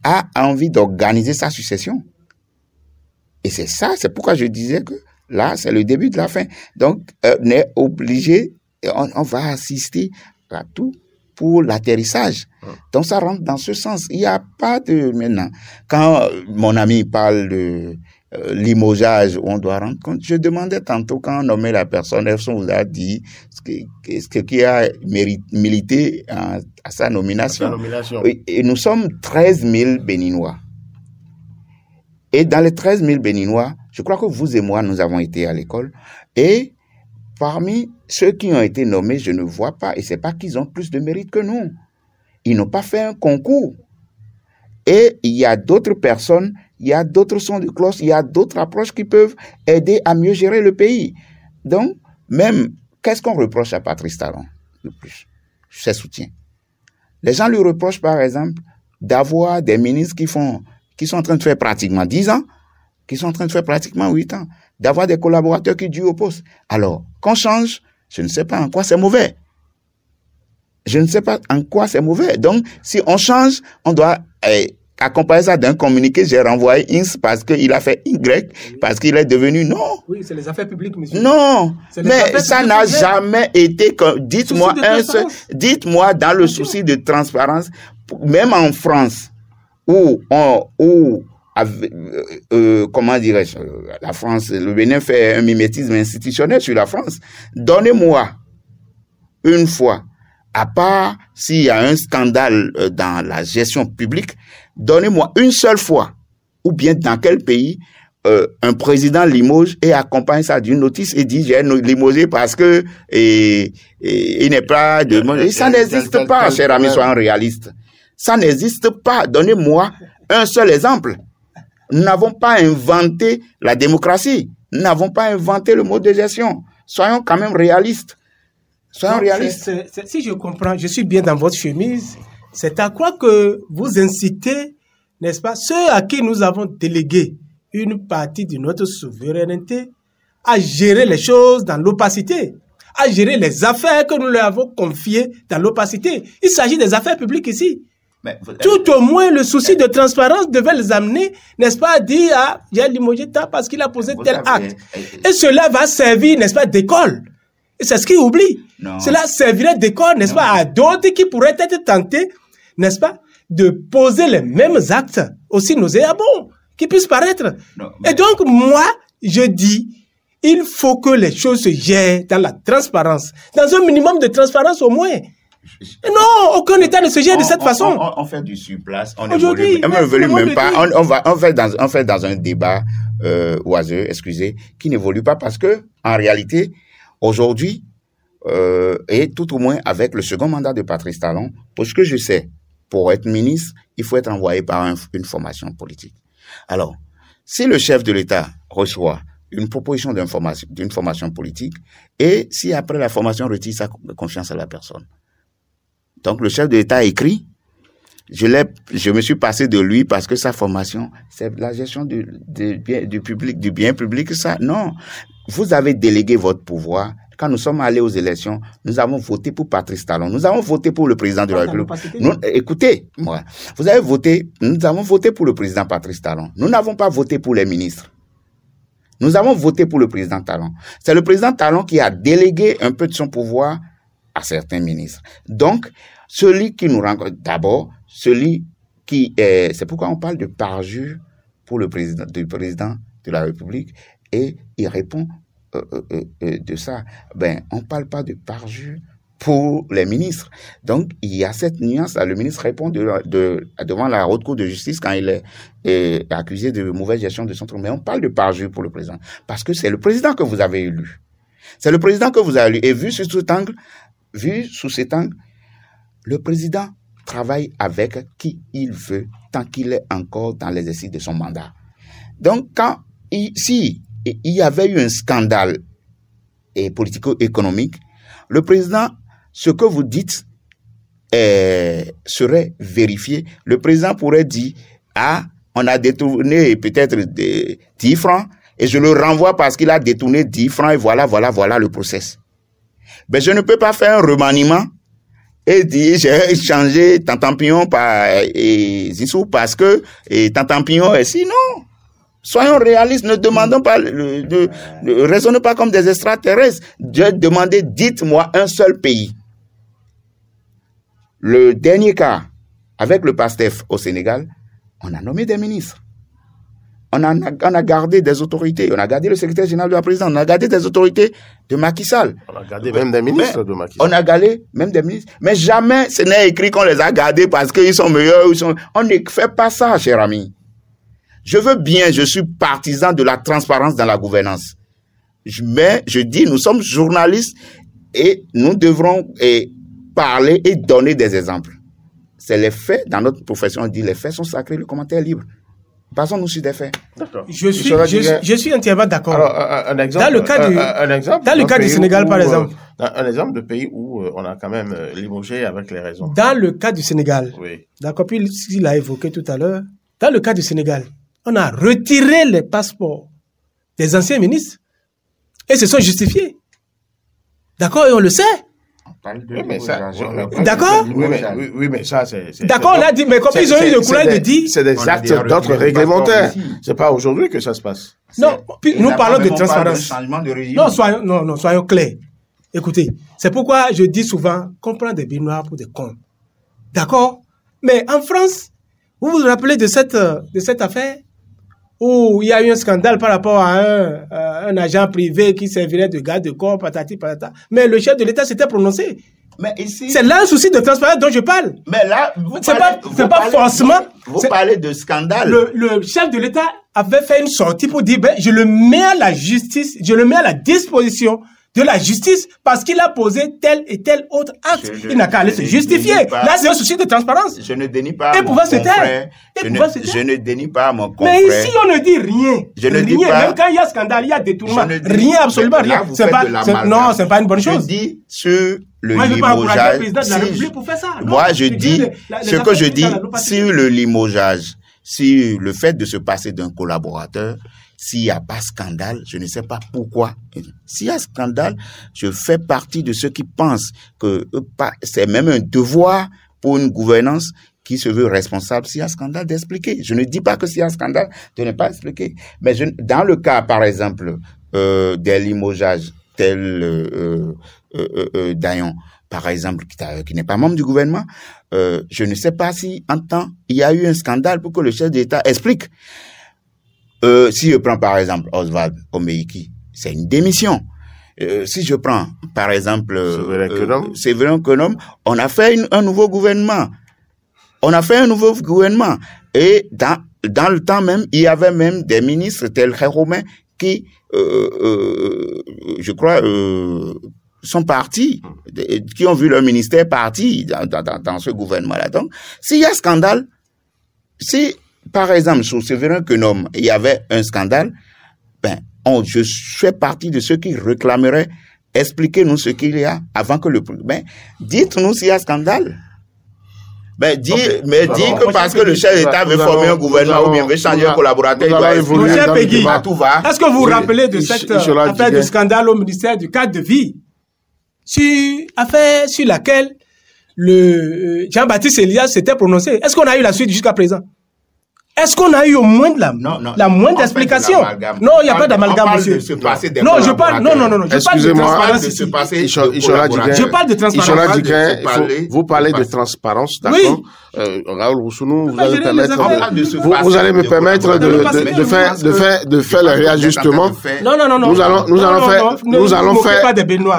a envie d'organiser sa succession. Et c'est ça, c'est pourquoi je disais que là, c'est le début de la fin. Donc, euh, on est obligé, on, va assister à tout pour l'atterrissage. Ah. Donc, ça rentre dans ce sens. Il n'y a pas de... Maintenant, quand euh, mon ami parle de euh, on doit rendre compte, je demandais tantôt quand on nommait la personne, elle vous a dit ce, qui a milité à, sa nomination. Et, nous sommes 13 000 Béninois. Et dans les 13 000 Béninois, je crois que vous et moi, nous avons été à l'école. Et parmi ceux qui ont été nommés, je ne vois pas, et ce n'est pas qu'ils ont plus de mérite que nous. Ils n'ont pas fait un concours. Et il y a d'autres personnes, il y a d'autres sons de cloche, il y a d'autres approches qui peuvent aider à mieux gérer le pays. Donc, même, qu'est-ce qu'on reproche à Patrice Talon le plus Ses soutiens. Les gens lui reprochent, par exemple, d'avoir des ministres qui font qui sont en train de faire pratiquement 10 ans, qui sont en train de faire pratiquement 8 ans, d'avoir des collaborateurs qui durent au poste. Alors, qu'on change, je ne sais pas en quoi c'est mauvais. Je ne sais pas en quoi c'est mauvais. Donc, si on change, on doit eh, accompagner ça d'un communiqué. J'ai renvoyé X parce qu'il a fait Y, parce qu'il est devenu non. Oui, c'est les affaires publiques, monsieur. Non, mais ça n'a jamais été. Dites-moi un Dites-moi dans le souci de transparence, même en France ou oh, euh, euh, comment dirais-je, euh, la France, le Bénin fait un mimétisme institutionnel sur la France. Donnez-moi une fois, à part s'il y a un scandale dans la gestion publique, donnez-moi une seule fois, ou bien dans quel pays un président limoge et accompagne ça d'une notice et dit j'ai limogé parce que et, il n'est pas de ça n'existe pas, cher ami, soyons réalistes. Ça n'existe pas. Donnez-moi un seul exemple. Nous n'avons pas inventé la démocratie. Nous n'avons pas inventé le mode de gestion. Soyons quand même réalistes. Soyons réalistes. si je comprends, je suis bien dans votre chemise. C'est à quoi que vous incitez, n'est-ce pas, ceux à qui nous avons délégué une partie de notre souveraineté à gérer les choses dans l'opacité, à gérer les affaires que nous leur avons confiées dans l'opacité. Il s'agit des affaires publiques ici. Tout au moins, le souci de transparence devait les amener, n'est-ce pas, à dire ah, Yann limogé ah, parce qu'il a posé tel acte. Et cela va servir, n'est-ce pas, d'école. Et c'est ce qu'il oublie. Cela servirait d'école, n'est-ce pas, à d'autres qui pourraient être tentés, n'est-ce pas, de poser les mêmes actes aussi nauséabonds qui puissent paraître. Et donc, moi, je dis, il faut que les choses se gèrent dans la transparence, dans un minimum de transparence au moins. Non, aucun État ne se gère de cette façon. On, fait du surplace. On Aujourd'hui, même pas. On, va, on fait dans, un débat euh, oiseux, excusez, qui n'évolue pas parce que, en réalité, aujourd'hui, euh, et tout au moins avec le second mandat de Patrice Talon, pour ce que je sais, pour être ministre, il faut être envoyé par une formation politique. Alors, si le chef de l'État reçoit une proposition d'une formation, politique, et si après la formation retire sa confiance à la personne, donc le chef de l'État écrit. Je, je me suis passé de lui parce que sa formation, c'est la gestion du, bien, public, du bien public, ça. Non, vous avez délégué votre pouvoir quand nous sommes allés aux élections, nous avons voté pour Patrice Talon, nous avons voté pour le président de la ah, République. écoutez, moi, vous avez voté, nous avons voté pour le président Patrice Talon. Nous n'avons pas voté pour les ministres. Nous avons voté pour le président Talon. C'est le président Talon qui a délégué un peu de son pouvoir à certains ministres. Donc, celui qui nous rencontre, d'abord, celui qui est, c'est pourquoi on parle de parjure pour le président, du président de la République, et il répond euh, euh, euh, de ça. Ben, on ne parle pas de parjure pour les ministres. Donc, il y a cette nuance. Là. Le ministre répond de, devant la haute cour de justice quand il est, accusé de mauvaise gestion de son Mais on parle de parjure pour le président. Parce que c'est le président que vous avez élu. C'est le président que vous avez élu. Et vu sur tout angle, vu sous cet angle, le président travaille avec qui il veut tant qu'il est encore dans l'exercice de son mandat. Donc, quand il, il y avait eu un scandale politico-économique, le président, ce que vous dites euh, serait vérifié. Le président pourrait dire, ah, on a détourné peut-être 10 francs et je le renvoie parce qu'il a détourné 10 francs et voilà, voilà, voilà le process ben je ne peux pas faire un remaniement et dire j'ai changé Tantampion par et Zissou parce que et Tantampion est sinon. Soyons réalistes, ne demandons pas, ne, raisonnez pas comme des extraterrestres. vais demander, dites-moi un seul pays. Le dernier cas, avec le PASTEF au Sénégal, on a nommé des ministres on a, gardé des autorités. On a gardé le secrétaire général de la présidence. On a gardé des autorités de Macky Sall. On a gardé même des ministres de Macky Sall. On a gardé même des ministres. Mais jamais ce n'est écrit qu'on les a gardés parce qu'ils sont meilleurs. Ils sont... On ne fait pas ça, cher ami. Je veux bien, je suis partisan de la transparence dans la gouvernance. Mais je dis, nous sommes journalistes et nous devrons et eh, parler et donner des exemples. C'est les faits. Dans notre profession, on dit les faits sont sacrés, le commentaire est libre. Passons-nous sur des faits. Je suis, je, suis entièrement d'accord. dans le cas du, un, exemple, dans le cas du Sénégal, par euh, exemple. un exemple de pays où euh, on a quand même euh, limogé avec les raisons. Dans le cas du Sénégal, oui. d'accord, puis il a évoqué tout à l'heure, dans le cas du Sénégal, on a retiré les passeports des anciens ministres et se sont justifiés. D'accord, et on le sait. D'accord oui, mais ça, c'est. D'accord, on a dit, mais comme ils ont eu le courage de dire. C'est des actes d'autres réglementaires. C'est pas aujourd'hui que ça se passe. Non, nous parlons de transparence. Non, soyons, non, non, soyons clairs. Écoutez, c'est pourquoi je dis souvent qu'on prend des noires pour des cons. D'accord Mais en France, vous vous rappelez de cette, euh, de cette affaire où il y a eu un scandale par rapport à euh, un, agent privé qui servirait de garde de corps, patati patata. Mais le chef de l'État s'était prononcé. Mais C'est là un souci de transparence dont je parle. Mais là, vous c'est pas, forcément. parlez de scandale. Le, le, chef de l'État avait fait une sortie pour dire ben, je le mets à la justice, je le mets à la disposition de la justice parce qu'il a posé tel et tel autre acte. il n'a qu'à aller se justifier. Là, c'est un souci de transparence. Je ne dénie pas. Et pouvoir se taire. Je, ne dénie pas mon confrère. Mais ici, on ne dit rien. Je ne Même quand il y a scandale, il y a détournement. rien, absolument rien. Non, ce non, c'est pas une bonne chose. Je dis sur le moi, limogeage. de la pour faire ça. moi, je dis, ce que je dis sur le limogeage, sur le fait de se passer d'un collaborateur, s'il n'y a pas scandale, je ne sais pas pourquoi. S'il y a scandale, je fais partie de ceux qui pensent que euh, c'est même un devoir pour une gouvernance qui se veut responsable s'il y a scandale d'expliquer. Je ne dis pas que s'il y a scandale de ne pas expliquer. Mais dans le cas, par exemple, euh, des limogeages tels euh, euh, Dayon, par exemple, qui, n'est pas membre du gouvernement, je ne sais pas si en temps il y a eu un scandale pour que le chef d'État explique. Euh, si je prends par exemple Oswald Omeiki, c'est une démission. Euh, si je prends par exemple euh, Séverin Konom, euh, on a fait un nouveau gouvernement. On a fait un nouveau gouvernement. Et dans, dans le temps même, il y avait même des ministres tels que Romain qui, je crois, sont partis, qui ont vu leur ministère parti dans, dans, dans ce gouvernement-là. Donc, s'il y a scandale, si par exemple, sous Severin Quenom, il y avait un scandale, ben, je fais partie de ceux qui réclameraient expliquez-nous ce qu'il y a avant que le. Ben, dites-nous s'il y a scandale. Ben, mais dis que parce que le chef d'État veut former un gouvernement ou bien veut changer un collaborateur, il doit évoluer. est-ce que vous vous rappelez de cette euh, affaire de hein. scandale au ministère du cadre de vie affaire sur laquelle le euh, Jean-Baptiste Elias s'était prononcé Est-ce qu'on a eu la suite jusqu'à présent est-ce qu'on a eu au moins de la, non, non, la moindre explication Non, il n'y a pas d'amalgame, monsieur. Non, je parle. Non, non, non, non. Je parle de transparence. De se je parle de transparence. Vous parlez de transparence, d'accord oui euh, Raoul Roussounou, vous, allez, ah, vous, allez me permettre de, de, faire, de, faire, de faire le réajustement. Non, non, non, non. Nous allons, nous allons faire, nous allons faire. Pas des non,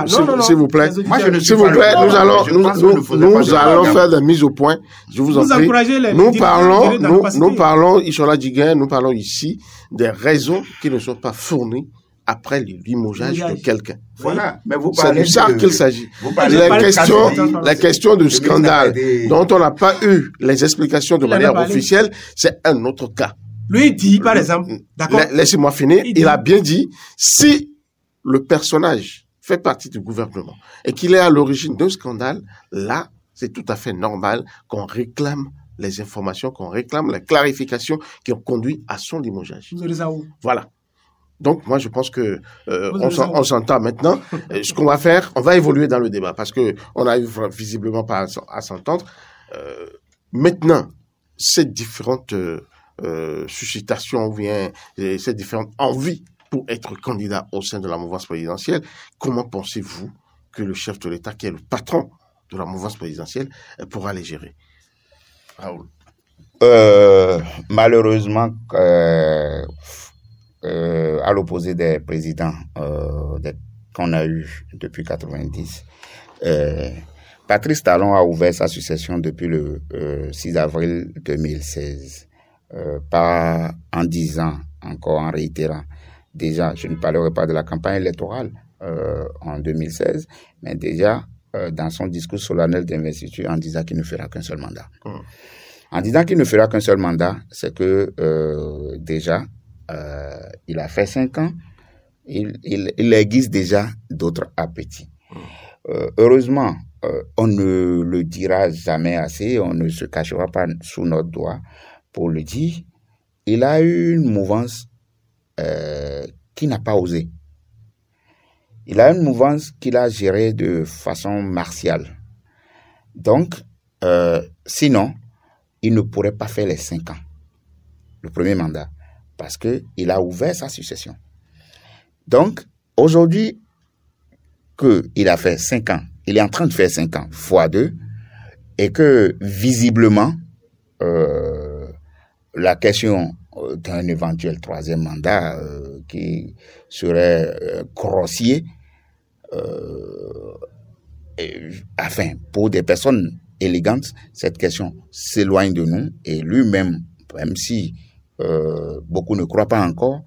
S'il vous plaît. S'il vous plaît, nous allons, nous, allons faire des mises au point. Je vous en prie. Nous parlons, nous, parlons, nous parlons, du gain. nous parlons ici des raisons qui ne sont pas fournies après le limogeage de quelqu'un. Voilà. Mais vous parlez de ça qu'il s'agit. La question, la question du scandale dont on n'a pas eu les explications de manière officielle, c'est un autre cas. Lui dit, par exemple, d'accord. Laissez-moi finir. Il, a bien dit, si le personnage fait partie du gouvernement et qu'il est à l'origine d'un scandale, là, c'est tout à fait normal qu'on réclame les informations, qu'on réclame les clarifications qui ont conduit à son limogeage. Voilà. Donc, moi, je pense que euh, on s'entend maintenant. ce qu'on va faire, on va évoluer dans le débat parce que on n'arrive visiblement pas à, s'entendre. Euh, maintenant, ces différentes euh, suscitations ou ces différentes envies pour être candidat au sein de la mouvance présidentielle, comment pensez-vous que le chef de l'État, qui est le patron de la mouvance présidentielle, pourra les gérer Raoul. malheureusement, euh, à l'opposé des présidents euh, qu'on a eu depuis 90. Euh, Patrice Talon a ouvert sa succession depuis le 6 euh, avril 2016, pas en disant, encore en réitérant. Déjà, je ne parlerai pas de la campagne électorale en 2016, mais déjà dans son discours solennel d'investiture en disant qu'il ne fera qu'un seul mandat. Hum. En disant qu'il ne fera qu'un seul mandat, c'est que euh, déjà, euh, il a fait 5 ans, il, il, aiguise déjà d'autres appétits. Euh, heureusement, euh, on ne le dira jamais assez, on ne se cachera pas sous notre doigt pour le dire. Il a eu une mouvance qui n'a pas osé. Il a une mouvance qu'il a gérée de façon martiale. Donc, sinon, il ne pourrait pas faire les 5 ans, le premier mandat parce qu'il a ouvert sa succession. Donc, aujourd'hui, qu'il a fait 5 ans, il est en train de faire 5 ans, fois 2, et que visiblement, euh, la question euh, d'un éventuel troisième mandat euh, qui serait euh, grossier, et, pour des personnes élégantes, cette question s'éloigne de nous, et lui-même, même si euh, beaucoup ne croient pas encore.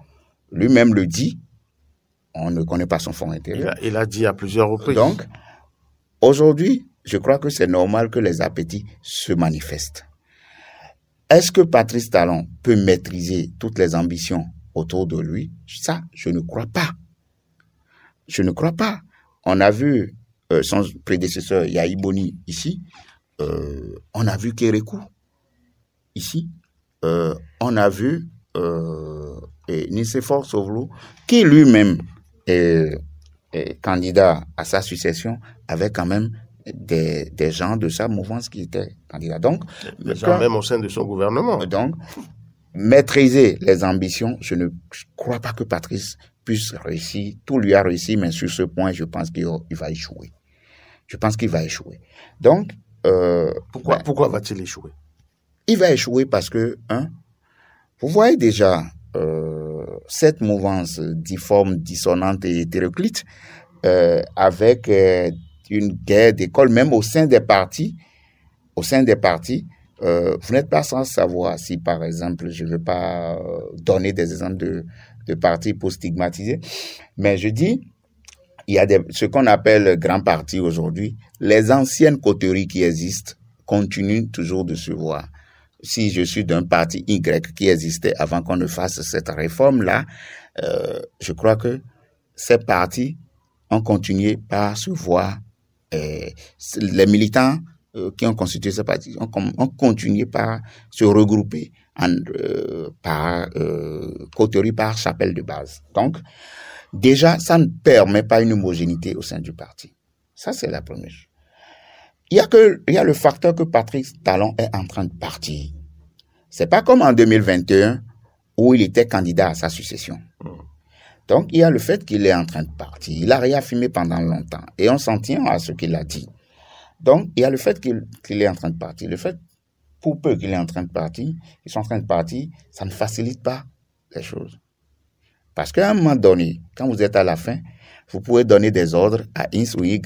Lui-même le dit, on ne connaît pas son fond intérieur. Il, a, dit à plusieurs reprises. Donc, aujourd'hui, je crois que c'est normal que les appétits se manifestent. Est-ce que Patrice Talon peut maîtriser toutes les ambitions autour de lui Ça, je ne crois pas. Je ne crois pas. On a vu euh, son prédécesseur Boni ici. Euh, on a vu Kérékou ici. Euh, on a vu euh, Nicéphore qui lui-même est, candidat à sa succession, avait quand même des, gens de sa mouvance qui étaient candidats. Donc, quand même au sein de son gouvernement. Donc, maîtriser les ambitions, je ne crois pas que Patrice puisse réussir. Tout lui a réussi, mais sur ce point, je pense qu'il va échouer. Je pense qu'il va échouer. Donc, euh, pourquoi, pourquoi va-t-il échouer Il va échouer parce que, un, vous voyez déjà euh, cette mouvance difforme, dissonante et hétéroclite euh, avec euh, une guerre d'école, même au sein des partis. Au sein des partis, euh, vous n'êtes pas sans savoir si, par exemple, je ne veux pas euh, donner des exemples de, de partis pour stigmatiser, mais je dis, il y a des, ce qu'on appelle grand parti aujourd'hui, les anciennes coteries qui existent continuent toujours de se voir si je suis d'un parti Y qui existait avant qu'on ne fasse cette réforme-là, euh, je crois que ces partis ont continué par se voir. Euh, les militants euh, qui ont constitué ce parti ont, continué par se regrouper en, par coterie, par chapelle de base. Donc, déjà, ça ne permet pas une homogénéité au sein du parti. Ça, c'est la première chose il y a que, il y a le facteur que Patrick Talon est en train de partir. C'est pas comme en 2021 où il était candidat à sa succession. Mm. Donc, il y a le fait qu'il est en train de partir. Il a réaffirmé pendant longtemps et on s'en tient à ce qu'il a dit. Donc, il y a le fait qu'il est en train de partir. Le fait, pour peu qu'il est en train de partir, ils sont en train de partir, ça ne facilite pas les choses. Parce qu'à un moment donné, quand vous êtes à la fin, vous pouvez donner des ordres à X ou Y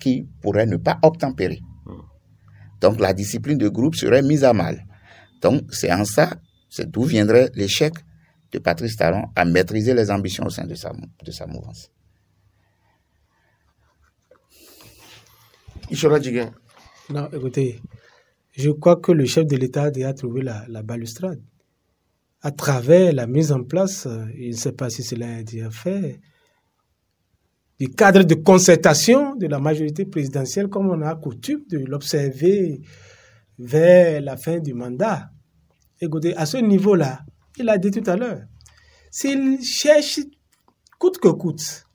qui pourraient ne pas obtempérer. Donc la discipline de groupe serait mise à mal. Donc c'est en ça, c'est d'où viendrait l'échec de Patrice Talon à maîtriser les ambitions au sein de sa, de sa mouvance. Non, écoutez, je crois que le chef de l'État a trouvé la, balustrade à travers la mise en place, il euh, ne sait pas si cela a été fait, du cadre de concertation de la majorité présidentielle, comme on a coutume de l'observer vers la fin du mandat. Et à ce niveau-là, il a dit tout à l'heure, s'il cherche coûte que coûte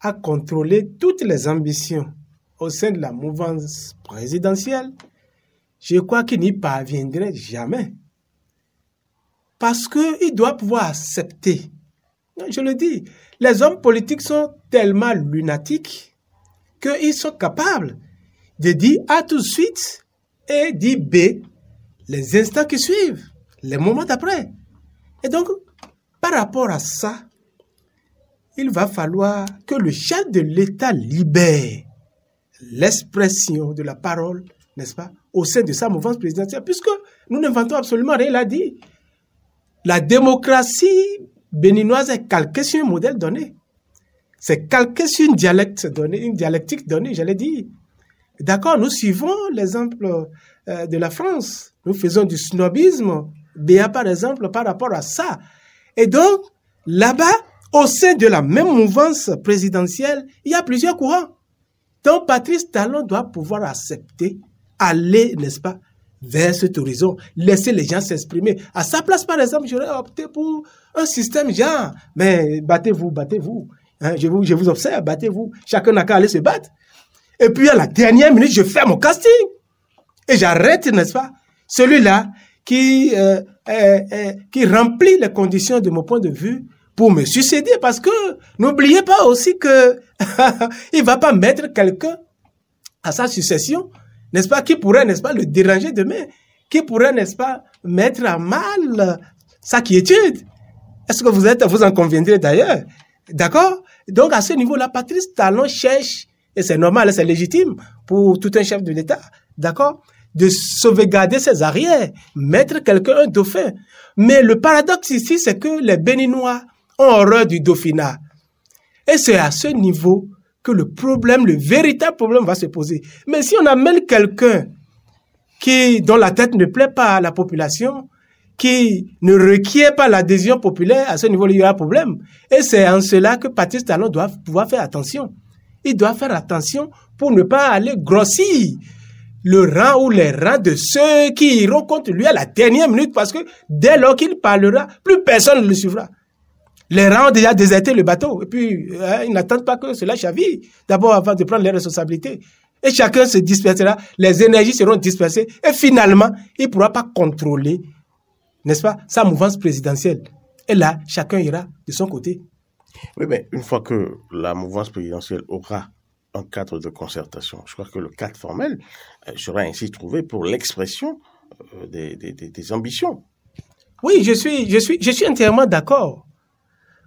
à contrôler toutes les ambitions au sein de la mouvance présidentielle, je crois qu'il n'y parviendrait jamais. Parce qu'il doit pouvoir accepter je le dis, les hommes politiques sont tellement lunatiques qu'ils sont capables de dire A tout de suite et dire B les instants qui suivent, les moments d'après. Et donc, par rapport à ça, il va falloir que le chef de l'État libère l'expression de la parole, n'est-ce pas, au sein de sa mouvance présidentielle, puisque nous n'inventons absolument rien, il a dit. La démocratie béninoise est calqué sur un modèle donné. C'est calqué sur une dialecte donné, une dialectique donnée, j'allais dire. D'accord, nous suivons l'exemple euh, de la France. Nous faisons du snobisme, bien par exemple, par rapport à ça. Et donc, là-bas, au sein de la même mouvance présidentielle, il y a plusieurs courants. Donc, Patrice Talon doit pouvoir accepter, aller, n'est-ce pas, vers cet horizon, laisser les gens s'exprimer. À sa place, par exemple, j'aurais opté pour un système genre, mais battez-vous, battez-vous. Hein, je, vous, observe, battez-vous. Chacun n'a qu'à aller se battre. Et puis à la dernière minute, je fais mon casting. Et j'arrête, n'est-ce pas, celui-là qui, euh, euh, euh, qui remplit les conditions de mon point de vue pour me succéder. Parce que n'oubliez pas aussi que il va pas mettre quelqu'un à sa succession n'est-ce pas, qui pourrait, n'est-ce pas, le déranger demain, qui pourrait, n'est-ce pas, mettre à mal sa quiétude. Est-ce que vous êtes, vous en conviendrez d'ailleurs, d'accord Donc à ce niveau-là, Patrice Talon cherche, et c'est normal, c'est légitime pour tout un chef de l'État, d'accord, de sauvegarder ses arrières, mettre quelqu'un un dauphin. Mais le paradoxe ici, c'est que les Béninois ont horreur du dauphinat. Et c'est à ce niveau que le problème, le véritable problème va se poser. Mais si on amène quelqu'un qui, dont la tête ne plaît pas à la population, qui ne requiert pas l'adhésion populaire, à ce niveau-là, il y aura un problème. Et c'est en cela que Patrice Talon doit pouvoir faire attention. Il doit faire attention pour ne pas aller grossir le rang ou les rangs de ceux qui iront contre lui à la dernière minute parce que dès lors qu'il parlera, plus personne ne le suivra les rangs déjà déserté le bateau. Et puis, hein, ils n'attendent pas que cela chaville, d'abord avant de prendre les responsabilités. Et chacun se dispersera, les énergies seront dispersées, et finalement, il ne pourra pas contrôler, n'est-ce pas, sa mouvance présidentielle. Et là, chacun ira de son côté. Oui, mais une fois que la mouvance présidentielle aura un cadre de concertation, je crois que le cadre formel euh, sera ainsi trouvé pour l'expression euh, des, des, ambitions. Oui, je suis, je suis, je suis entièrement d'accord.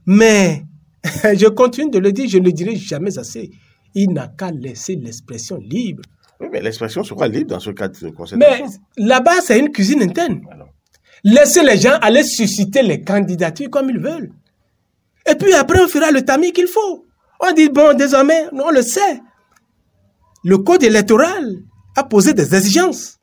Mais, je continue de le dire, je ne le dirai jamais assez. Il n'a qu'à laisser l'expression libre. Oui, mais l'expression sera libre dans ce cadre de Conseil. Mais là-bas, c'est une cuisine interne. Laissez les gens aller susciter les candidatures comme ils veulent. Et puis après, on fera le tamis qu'il faut. On dit, bon, désormais, on le sait. Le code électoral a posé des exigences.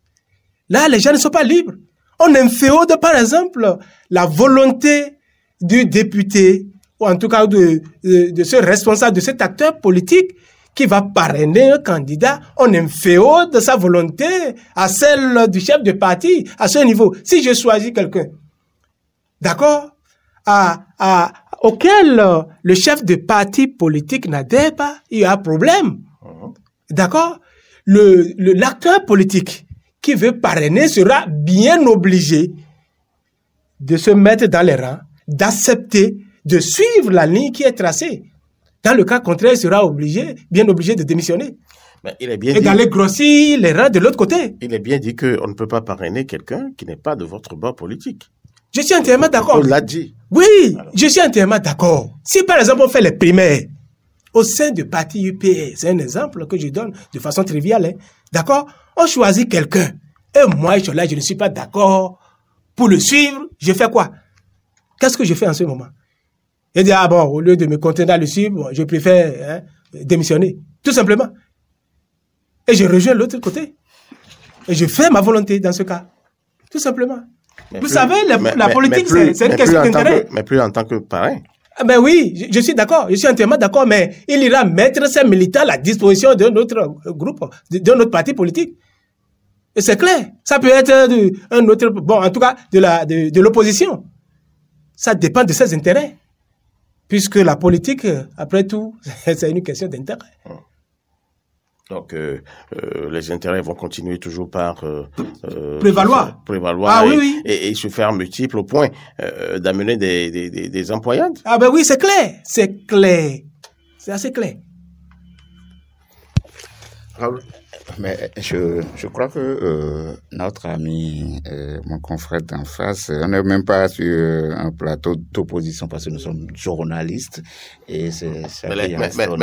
Là, les gens ne sont pas libres. On inféode, par exemple, la volonté du député ou en tout cas de, ce responsable, de cet acteur politique qui va parrainer un candidat, on de sa volonté à celle du chef de parti, à ce niveau. Si je choisis quelqu'un, d'accord, à, auquel le chef de parti politique n'adhère pas, il y a un problème. Mmh. D'accord le, L'acteur politique qui veut parrainer sera bien obligé de se mettre dans les rangs, d'accepter de suivre la ligne qui est tracée. Dans le cas contraire, il sera obligé, bien obligé de démissionner. Mais il est bien et d'aller grossir les rats de l'autre côté. Il est bien dit qu'on ne peut pas parrainer quelqu'un qui n'est pas de votre bord politique. Je suis entièrement d'accord. On l'a dit. Oui, je suis entièrement d'accord. Si par exemple on fait les primaires au sein du parti UPR, c'est un exemple que je donne de façon triviale, hein. d'accord On choisit quelqu'un. Et moi, je, là, je ne suis pas d'accord pour le suivre. Je fais quoi Qu'est-ce que je fais en ce moment et dit ah bon, au lieu de me contenter à le suivre, je préfère hein, démissionner. Tout simplement. Et je rejoins l'autre côté. Et je fais ma volonté dans ce cas. Tout simplement. Vous savez, la, politique, c'est une question d'intérêt. Mais plus en tant que parrain. Ah, ben oui, je, suis d'accord, je suis entièrement d'accord, mais il ira mettre ses militants à la disposition d'un autre groupe, d'un autre parti politique. Et c'est clair. Ça peut être de, un autre, bon, en tout cas, de l'opposition. De, de Ça dépend de ses intérêts. Puisque la politique, après tout, c'est une question d'intérêt. Donc, euh, euh, les intérêts vont continuer toujours par euh, prévaloir, prévaloir ah et, se faire multiples au point d'amener des, des, Ah ben oui, c'est clair, c'est clair, c'est assez clair. Mais je, je crois que euh, notre ami, euh, mon confrère d'en face, on n'est même pas sur euh, un plateau d'opposition parce que nous sommes journalistes et c'est ça. Mais, mais,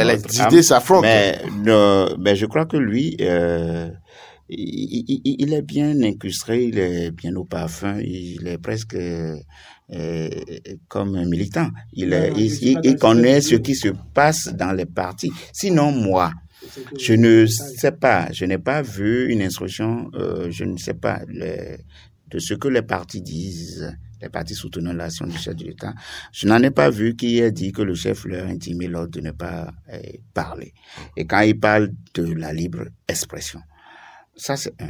les Mais, mais, je crois que lui, il, il, est bien incrusté, il est bien au parfum, il est presque comme un militant. Il, est, il connaît ce qui se passe dans les partis. Sinon, moi, je ne sais pas, je n'ai pas vu une instruction, euh, je ne sais pas de ce que les partis disent, les partis soutenant l'action du chef de l'État. Je n'en ai pas vu qui ait dit que le chef leur intimé l'ordre de ne pas euh, parler. Et quand il parle de la libre expression, ça c'est un.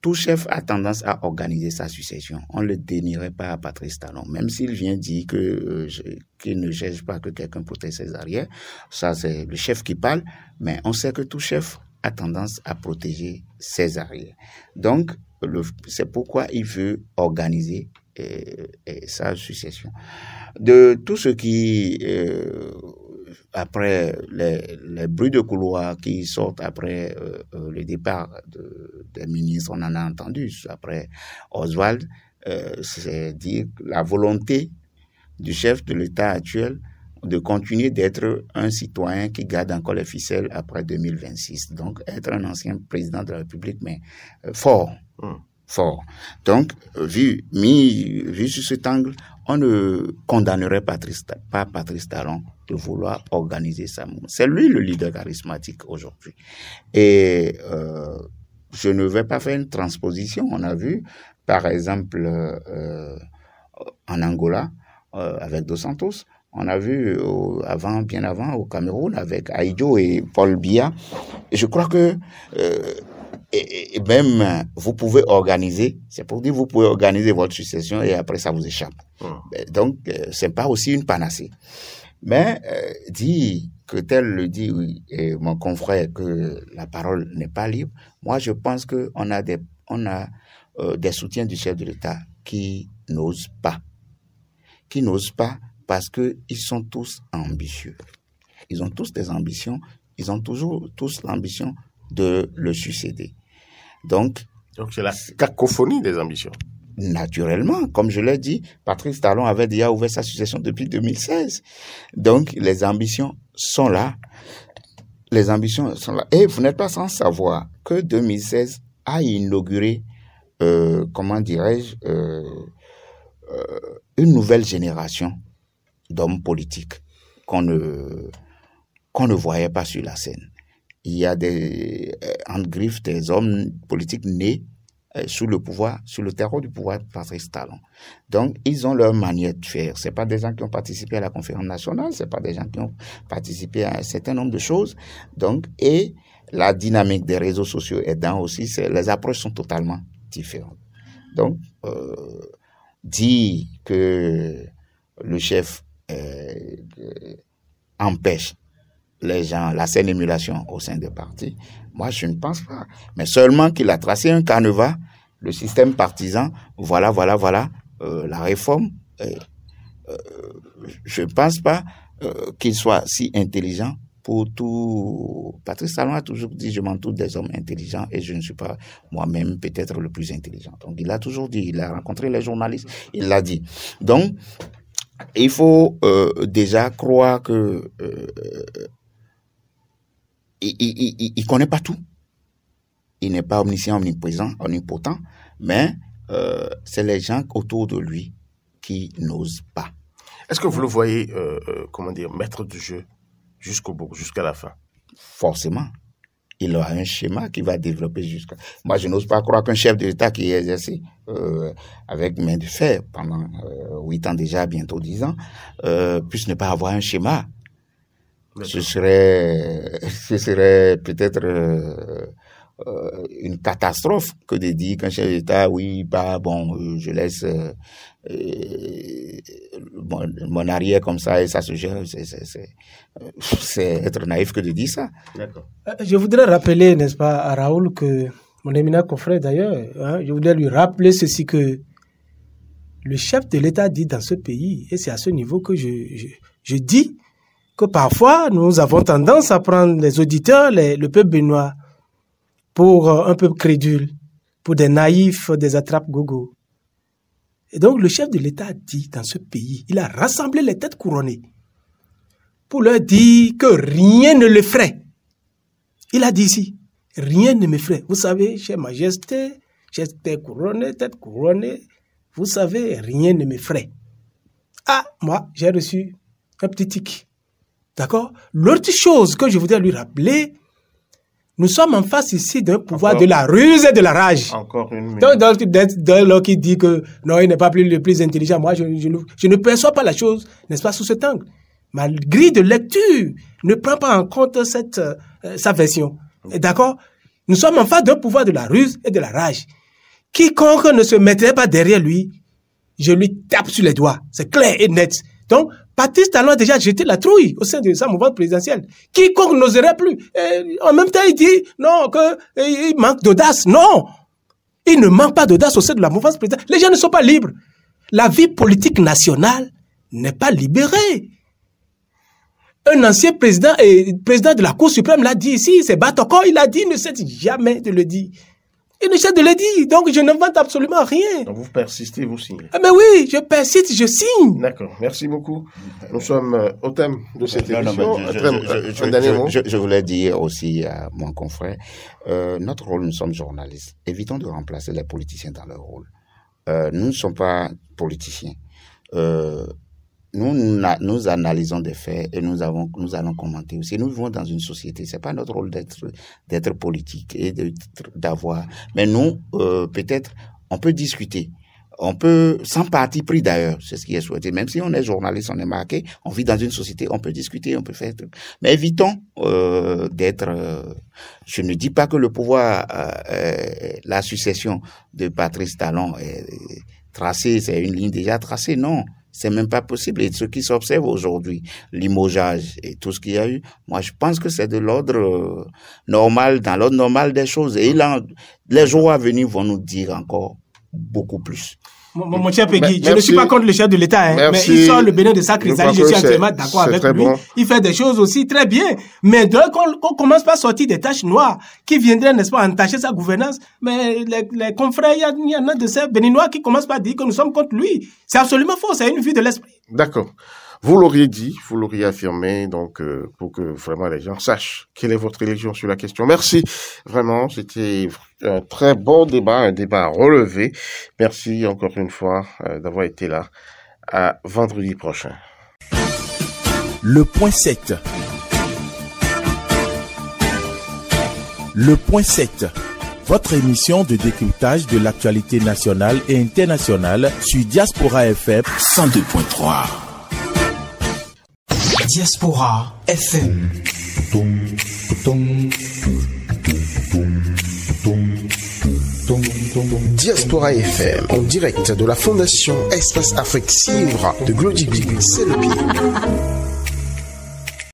Tout chef a tendance à organiser sa succession. On ne le dénierait pas à Patrice Talon. Même s'il vient dire que, euh, qu'il ne cherche pas que quelqu'un protège ses arrières, ça c'est le chef qui parle, mais on sait que tout chef a tendance à protéger ses arrières. Donc, c'est pourquoi il veut organiser euh, euh, sa succession. De tout ce qui... Euh, après les, bruits de couloir qui sortent après euh, euh, le départ de, des ministres, on en a entendu après Oswald, euh, c'est dire la volonté du chef de l'État actuel de continuer d'être un citoyen qui garde encore les ficelles après 2026. Donc, être un ancien président de la République, mais fort. Hum. Fort. Donc, vu, mis, vu sur cet angle, on ne condamnerait pas Patrice Talon de vouloir organiser sa mort, C'est lui le leader charismatique aujourd'hui. Et euh, je ne vais pas faire une transposition. On a vu, par exemple, euh, en Angola, euh, avec Dos Santos, on a vu avant, bien avant, au Cameroun, avec Aïdjo et Paul Bia. je crois que et, même vous pouvez organiser, c'est pour dire vous pouvez organiser votre succession et après ça vous échappe. Mmh. Donc, Donc, c'est pas aussi une panacée. Mais euh, dit que tel le dit, oui, et mon confrère, que la parole n'est pas libre, moi je pense qu'on a des, on a, euh, des soutiens du chef de l'État qui n'osent pas. Qui n'osent pas parce qu'ils sont tous ambitieux. Ils ont tous des ambitions, ils ont toujours tous l'ambition de le succéder. Donc, Donc c'est la cacophonie des ambitions naturellement, comme je l'ai dit, Patrice Talon avait déjà ouvert sa succession depuis 2016. Donc, les ambitions sont là. Les ambitions sont là. Et vous n'êtes pas sans savoir que 2016 a inauguré, euh, comment dirais-je, euh, euh, une nouvelle génération d'hommes politiques qu'on ne, qu'on ne voyait pas sur la scène. Il y a des, en griffe des hommes politiques nés euh, sous le pouvoir, sous le terreau du pouvoir de Patrice Talon. Donc, ils ont leur manière de faire. C'est pas des gens qui ont participé à la conférence nationale, c'est pas des gens qui ont participé à un certain nombre de choses. Donc, et la dynamique des réseaux sociaux est dans aussi, les approches sont totalement différentes. Donc, euh, dire que le chef euh, euh, empêche les gens, la saine émulation au sein des partis. Moi, je ne pense pas. Mais seulement qu'il a tracé un canevas, le système partisan, voilà, voilà, voilà, euh, la réforme. Euh, je ne pense pas euh, qu'il soit si intelligent pour tout. Patrice Salon a toujours dit je m'entoure des hommes intelligents et je ne suis pas moi-même peut-être le plus intelligent. Donc il a toujours dit, il a rencontré les journalistes, il l'a dit. Donc il faut déjà croire que il, connaît pas tout. Il n'est pas omniscient, omniprésent, omnipotent, mais euh, c'est les gens autour de lui qui n'osent pas. Est-ce que vous le voyez, euh, euh, comment dire, maître du jeu jusqu'au bout, jusqu'à la fin Forcément. Il aura un schéma qui va développer jusqu'à. Moi, je n'ose pas croire qu'un chef d'État qui est exercé avec main de fer pendant huit ans déjà, bientôt dix ans, puisse ne pas avoir un schéma ce serait, ce serait peut-être euh, une catastrophe que de dire qu'un chef d'État, oui, bah, bon, euh, je laisse euh, mon, arrière comme ça et ça se gère. C'est être naïf que de dire ça. Je voudrais rappeler, n'est-ce pas, à Raoul que mon éminent confrère d'ailleurs, hein, je voudrais lui rappeler ceci que le chef de l'État dit dans ce pays, et c'est à ce niveau que je, je dis, que parfois nous avons tendance à prendre les auditeurs, le peuple Benoît, pour euh, un peuple crédule, pour des naïfs, des attrapes-gogo. Et donc le chef de l'État a dit dans ce pays, il a rassemblé les têtes couronnées pour leur dire que rien ne le ferait. Il a dit ici, rien ne me ferait. Vous savez, chère majesté, chère tête couronnée, tête couronnée, vous savez, rien ne me ferait. Ah, moi, j'ai reçu un petit tic D'accord L'autre chose que je voudrais lui rappeler, nous sommes en face ici d'un pouvoir de la ruse et de la rage. Encore une minute. Donc, dit que non, il n'est pas plus le plus intelligent. Moi, je, ne perçois pas la chose, n'est-ce pas, sous cet angle. Ma grille de lecture ne prend pas en compte cette, euh, sa version. D'accord Nous sommes en face d'un pouvoir de la ruse et de la rage. Quiconque ne se mettrait pas derrière lui, je lui tape sur les doigts. C'est clair et net. Donc, Baptiste a déjà jeté la trouille au sein de sa mouvance présidentielle. Quiconque n'oserait plus. en même temps, il dit non, qu'il manque d'audace. Non, il ne manque pas d'audace au sein de la mouvance présidentielle. Les gens ne sont pas libres. La vie politique nationale n'est pas libérée. Un ancien président et président de la Cour suprême l'a dit ici, c'est Batoko, il a dit, il ne cesse jamais de le dire. Il ne cesse de le dire. Donc, je ne n'invente absolument rien. Donc, vous persistez, vous signez. Ah, mais oui, je persiste, je signe. D'accord. Merci beaucoup. Nous sommes euh, au thème de cette émission. je, voulais dire aussi à mon confrère, euh, notre rôle, nous sommes journalistes. Évitons de remplacer les politiciens dans leur rôle. Euh, nous ne sommes pas politiciens nous, nous analysons des faits et nous, avons, nous allons commenter aussi. Nous vivons dans une société. C'est pas notre rôle d'être, d'être politique et d'avoir. Mais nous, euh, peut-être, on peut discuter. On peut, sans parti pris d'ailleurs, c'est ce qui est souhaité. Même si on est journaliste, on est marqué, on vit dans une société, on peut discuter, on peut faire. Mais évitons euh, d'être. Euh, je ne dis pas que le pouvoir, la succession de Patrice Talon est, tracée, c'est une ligne déjà tracée. Non, c'est même pas possible. Et ce qui s'observe aujourd'hui, limogeage et tout ce qu'il y a eu, moi je pense que c'est de l'ordre euh, normal, dans l'ordre normal des choses. Et les jours à venir vont nous dire encore beaucoup plus mon, cher Peggy, je ne suis pas contre le chef de l'État, hein, mais il sort le bénin de sa je, suis entièrement d'accord avec lui. Il fait des choses aussi très bien, mais dès qu'on commence à sortir des taches noires qui viendraient, n'est-ce pas, entacher sa gouvernance, mais les, confrères, il y, en a de ces béninois qui commencent à dire que nous sommes contre lui. C'est absolument faux, c'est une vue de l'esprit. D'accord. Vous l'auriez dit, vous l'auriez affirmé, donc euh, pour que vraiment les gens sachent quelle est votre religion sur la question. Merci, vraiment, c'était un très bon débat, un débat relevé. Merci encore une fois euh, d'avoir été là. À vendredi prochain. Le point 7. Le point 7 votre émission de décryptage de l'actualité nationale et internationale sur Diaspora FM 102.3. Diaspora FM. Diaspora FM en direct de la Fondation Espace Afrique Sivra de Glody c'est le pire